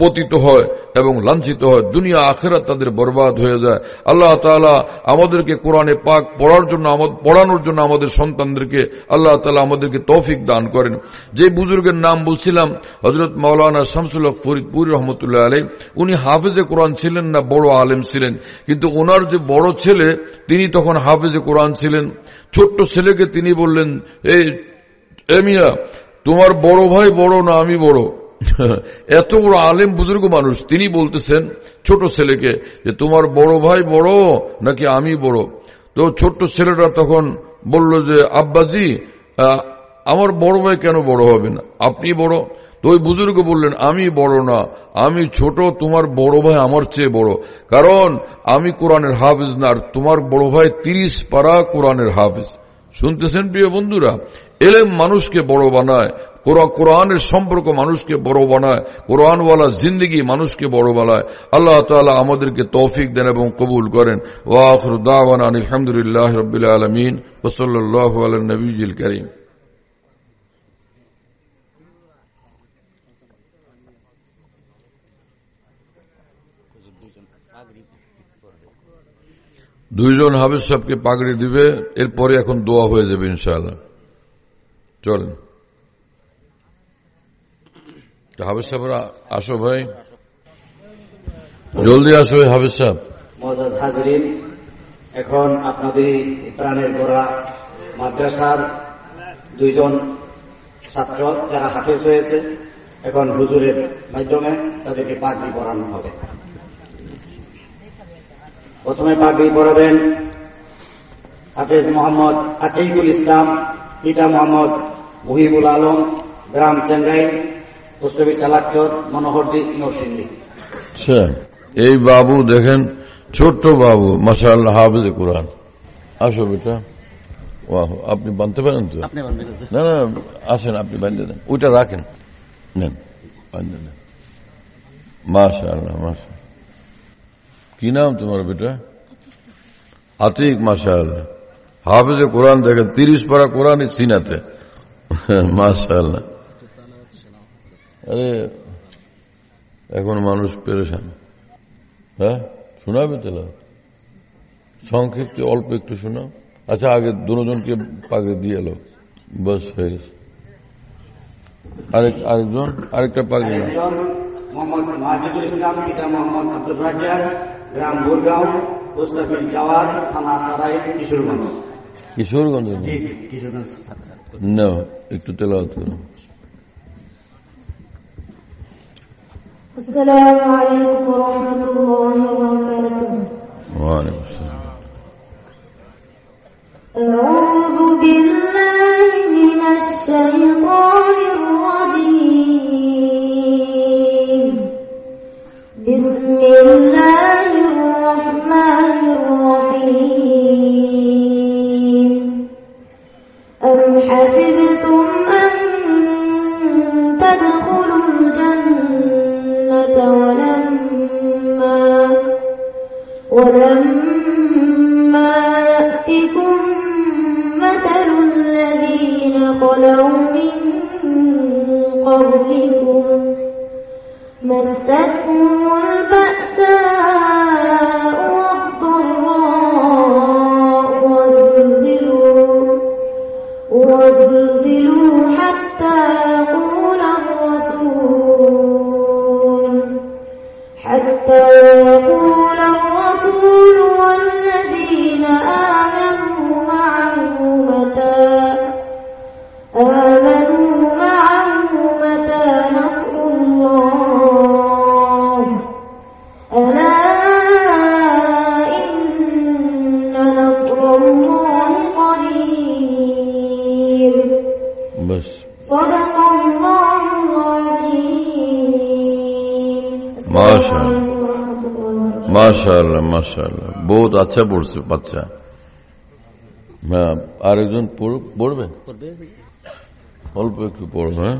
পতিত হয় এবং লাঞ্ছিত হয় দুনিয়া আখেরা তাদের বরবাদ হয়ে যায় আল্লাহ তালা আমাদেরকে কোরআনে পাক পড়ার জন্য পড়ানোর জন্য আমাদের সন্তানদেরকে আল্লাহ তালা আমাদেরকে তৌফিক দান করেন যে বুজুর্গের নাম বলছিলাম হজরত মৌলানা শামসুল্লাহ ফরিদপুর রহমতুল্লাহ আলী উনি হাফেজে কোরআন ছিলেন না বড় আলেম ছিলেন কিন্তু ওনার যে বড় ছেলে তিনি তখন হাফেজে কোরআন ছিলেন ছোট্ট ছেলেকে তিনি বললেন এই তোমার বড় ভাই বড় না আমি বড় এত বড় আলেম বুজুর্গ মানুষ তিনি বলতেছেন ছোট ছেলেকে যে তোমার বড় ভাই বড় নাকি আমি বড় তো ছোট্ট ছেলেটা তখন বলল যে আব্বাজি আমার বড় ভাই কেন বড় হবে না আপনি বড় তো ওই বুজুর্গ বললেন আমি বড় না আমি ছোট তোমার বড় ভাই আমার চেয়ে বড় কারণ আমি কোরআনের হাফিজ না আর তোমার বড় ভাই তিরিশ পারা কোরআনের হাফিজ শুনতেছেন প্রিয় বন্ধুরা এলেম মানুষকে বড় বানায় কোরআনের সম্পর্ক মানুষকে বড় বানায় কোরআনওয়ালা জিন্দগি মানুষকে বড় বানায় আল্লাহ তালা আমাদেরকে তৌফিক দেন এবং কবুল করেন ওয়াহরুদ্দাওয়ান আলহামদুলিল্লাহ রবিআ আলমিন ওসল্লাহ আল নবীজিল করিম দুইজন হাফিজ সাহেবকে পাগড়ি দিবে এরপরে এখন দোয়া হয়ে যাবে ইনশাআল্লাহ চলেন হাফিজ সাহেব আসো ভাই জলদি আসো হাফিজ সাহেব এখন আপনাদের প্রাণের গোড়া মাদ্রাসার দুইজন ছাত্র যারা হাফেজ হয়েছে এখন হুজুরের মাধ্যমে তাদেরকে পাগড়ি পড়ানো হবে প্রথমে পাগড়ি পড়াবেন হাফেজ মোহাম্মদ আকিবুল ইসলাম পিতা মোহাম্মদ মুহিবুল আলম গ্রাম চেঙ্গাই পোস্টবি চালাক্ষর মনোহরদি নরসিংদী এই বাবু দেখেন ছোট্ট বাবু মাসাল হাফেজ কোরআন আসো বেটা ওয়াহ আপনি বানতে পারেন তো না না আসেন আপনি বান্ধে দেন ওইটা রাখেন নেন মাসা আল্লাহ মাসা কি নাম তোমার বেটা আতিক মাসাল হাফেজে কোরআন দেখে তিরিশ পারা কোরআন সিনাতে মাসাল আরে এখন মানুষ পেরেছেন হ্যাঁ শোনাবে তেলা সংক্ষিপ্ত অল্প একটু শোনাও আচ্ছা আগে দুজনকে পাগড়ি দিয়ে এলো বস হয়ে গেছে আরেক আরেকজন আরেকটা পাগড়ি মোহাম্মদ মাহাজুল ইসলাম পিতা মোহাম্মদ আব্দুল গ্রাম গুরগাঁও পোস্টাফিল টাওয়ার থানা তারাই কিশোরগঞ্জ কিশোরগঞ্জ কিশোরগঞ্জ না একটু তেলাওয়াত করুন السلام عليكم ورحمة الله وبركاته وعليكم السلام أعوذ بالله বাচ্চা পড়ছে বাচ্চা আরেকজন পড়বে অল্প একটু পড়বে হ্যাঁ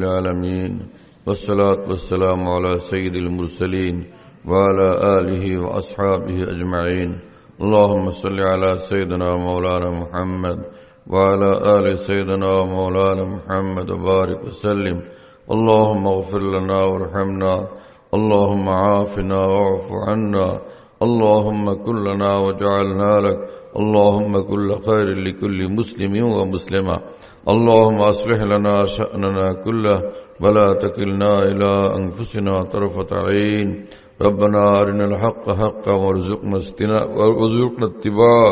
العالمين والصلاة والسلام على سيد المرسلين وعلى آله وأصحابه أجمعين اللهم صل على سيدنا مولانا محمد وعلى آل سيدنا مولانا محمد وبارك وسلم اللهم اغفر لنا وارحمنا اللهم عافنا واعف عنا اللهم كلنا وجعلنا لك اللهم كل خير لكل مسلم ومسلمة اللهم اصلح لنا شأننا كله ولا تكلنا إلى أنفسنا طرفة عين ربنا أرنا الحق حقا وارزقنا وارزقنا اتباع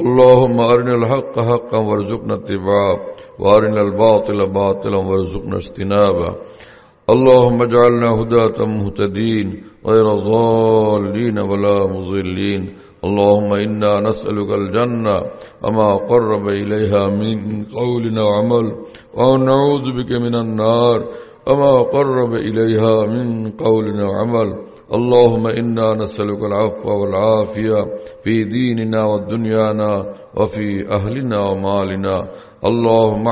اللهم أرنا الحق حقا وارزقنا اتباع وارنا الباطل باطلا وارزقنا اجتنابا اللهم اجعلنا هداة مهتدين غير ضالين ولا مضلين اللهم اللهم اللهم إنا إنا نسألك نسألك الجنة وما وما قرب قرب إليها إليها من من من من قول قول وعمل وعمل ونعوذ بك النار العفو والعافية في ديننا ودنيانا وفي أهلنا ومالنا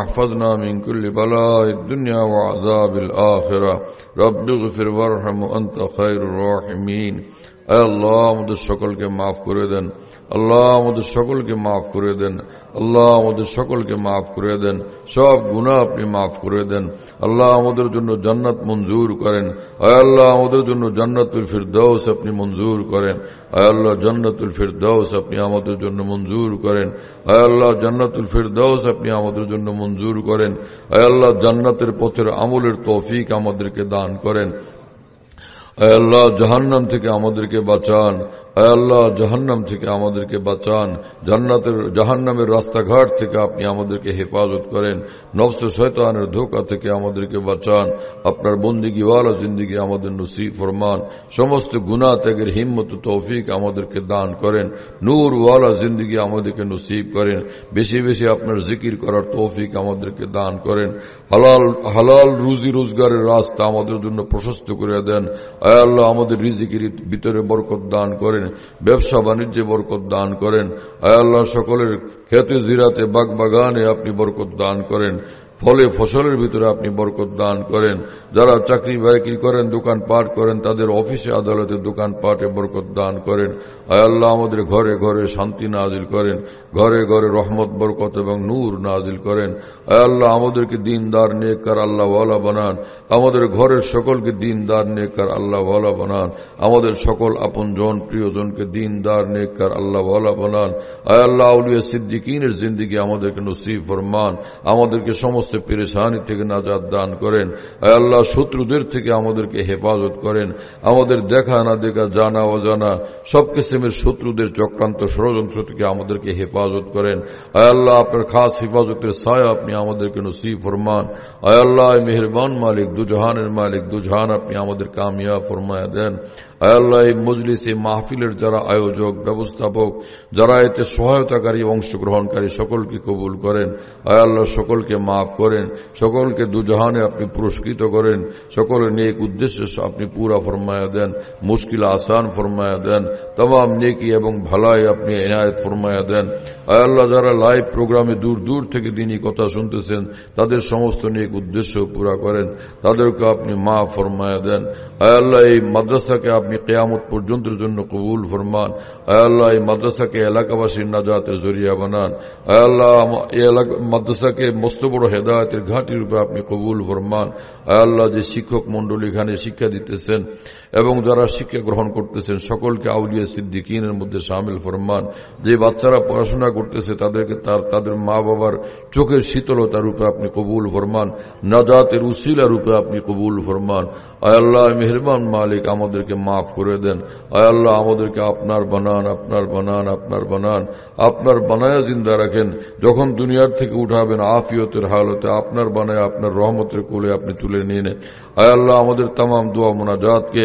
احفظنا كل بلاء الدنيا وعذاب الآخرة رب اغفر وارحم مالینا خير الراحمين আল্লাহ আমাদের সকলকে মাফ করে দেন আল্লাহ আমাদের সকলকে মাফ করে দেন আল্লাহ আমাদের সকলকে মাফ করে দেন সব গুণা আপনি মাফ করে দেন আল্লাহ আমাদের জন্য জান্নাত মঞ্জুর করেন আয় আল্লাহ আমাদের জন্য ফির দোষ আপনি মঞ্জুর করেন আয় আল্লাহ ফির দোষ আপনি আমাদের জন্য মঞ্জুর করেন আয় আল্লাহ ফির দোষ আপনি আমাদের জন্য মঞ্জুর করেন আয় আল্লাহ জান্নাতের পথের আমলের তৌফিক আমাদেরকে দান করেন আল্লাহ জাহান্নাম থেকে আমাদেরকে বাঁচান আল্লাহ জাহান্নাম থেকে আমাদেরকে বাঁচান জান্নাতের জাহান্নামের রাস্তাঘাট থেকে আপনি আমাদেরকে হেফাজত করেন নবস শৈতানের ধোকা থেকে আমাদেরকে বাঁচান আপনার বন্দিগিওয়ালা জিন্দিগি আমাদের নসি ফরমান সমস্ত গুণা ত্যাগের হিম্মত তৌফিক আমাদেরকে দান করেন ওয়ালা জিন্দিগি আমাদেরকে নসিব করেন বেশি বেশি আপনার জিকির করার তৌফিক আমাদেরকে দান করেন হালাল হালাল রুজি রোজগারের রাস্তা আমাদের জন্য প্রশস্ত করে দেন আয় আল্লাহ আমাদের রিজিকির ভিতরে বরকত দান করেন ব্যবসা বাণিজ্যে বরকত দান করেন আয় আল্লাহ সকলের খেতে জিরাতে বাগ বাগানে আপনি বরকত দান করেন ফলে ফসলের ভিতরে আপনি বরকত দান করেন যারা চাকরি বাকরি করেন দোকান পাট করেন তাদের অফিসে আদালতে দোকান পাটে বরকত দান করেন আয় আল্লাহ আমাদের ঘরে ঘরে শান্তি নাজিল করেন ঘরে ঘরে রহমত বরকত এবং নূর নাজিল করেন আল্লাহ আমাদেরকে দিনদার নেকর আল্লাহওয়ালা বানান আমাদের ঘরের সকলকে দিনদার নেকর আল্লাহওয়ালা বানান আমাদের সকল আপন জন প্রিয়জনকে দিনদার নেকর আল্লাহওয়ালা বানান আল্লাহ আউলিয়া সিদ্দিকিনের জিন্দিগি আমাদেরকে নসিব ফরমান আমাদেরকে সমস্ত পেরেশানি থেকে নাজাদ দান করেন আল্লাহ শত্রুদের থেকে আমাদেরকে হেফাজত করেন আমাদের দেখা না দেখা জানা অজানা সব কিসিমের শত্রুদের চক্রান্ত ষড়যন্ত্র থেকে আমাদেরকে হেফাজত حفاظت کریں اے اللہ پر خاص حفاظت پر سایہ اپنی آمد کے نصیب فرمان اے اللہ مہربان مالک دو جہان مالک دو جہان اپنی آمد کامیاب فرمایا دین আয়াল্লাহ এই মজলিসে মাহফিলের যারা আয়োজক ব্যবস্থাপক যারা এতে সহায়তাকারী অংশগ্রহণকারী সকলকে কবুল করেন আয়াল্লাহ সকলকে মাফ করেন সকলকে দুজাহানে আপনি পুরস্কৃত করেন সকলের নেক উদ্দেশ্যে আপনি পুরা ফরমায়া দেন মুশকিল আসান ফরমায়া দেন তমাম নেকি এবং ভালাই আপনি এনায়ত ফরমায়া দেন আয়াল্লাহ যারা লাইভ প্রোগ্রামে দূর দূর থেকে দিনই কথা শুনতেছেন তাদের সমস্ত নেক উদ্দেশ্য পুরা করেন তাদেরকে আপনি মা ফরমায়া দেন আয়াল্লাহ এই মাদ্রাসাকে আপনি আপনি কেয়ামত পর্যন্তের জন্য কবুল ফরমান আয়াল্লাহ এই মাদ্রাসাকে এলাকাবাসীর নাজাতের জরিয়া বানান আয়াল্লাহ এলাকা মাদ্রাসাকে মস্ত বড় হেদায়তের ঘাটি রূপে আপনি কবুল ফরমান আয়াল্লাহ যে শিক্ষক মণ্ডলী এখানে শিক্ষা দিতেছেন এবং যারা শিক্ষা গ্রহণ করতেছেন সকলকে আউলিয়া সিদ্দিকিনের মধ্যে সামিল ফরমান যে বাচ্চারা পড়াশোনা করতেছে তাদেরকে তার তাদের মা বাবার চোখের শীতলতা রূপে আপনি কবুল ফরমান নাজাতের উসিলা রূপে আপনি কবুল ফরমান আয়াল্লাহ মেহরমান মালিক আমাদেরকে মাফ করে দেন আয়াল্লাহ আমাদেরকে আপনার বানান আপনার বানান আপনার বানান আপনার বানায়া জিন্দা রাখেন যখন দুনিয়ার থেকে উঠাবেন আফিয়তের হালতে আপনার বানায় আপনার রহমতের কোলে আপনি তুলে নিয়ে নেন আয়াল্লাহ আমাদের তাম দোয়া মোনাজাতকে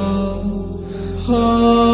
Oh.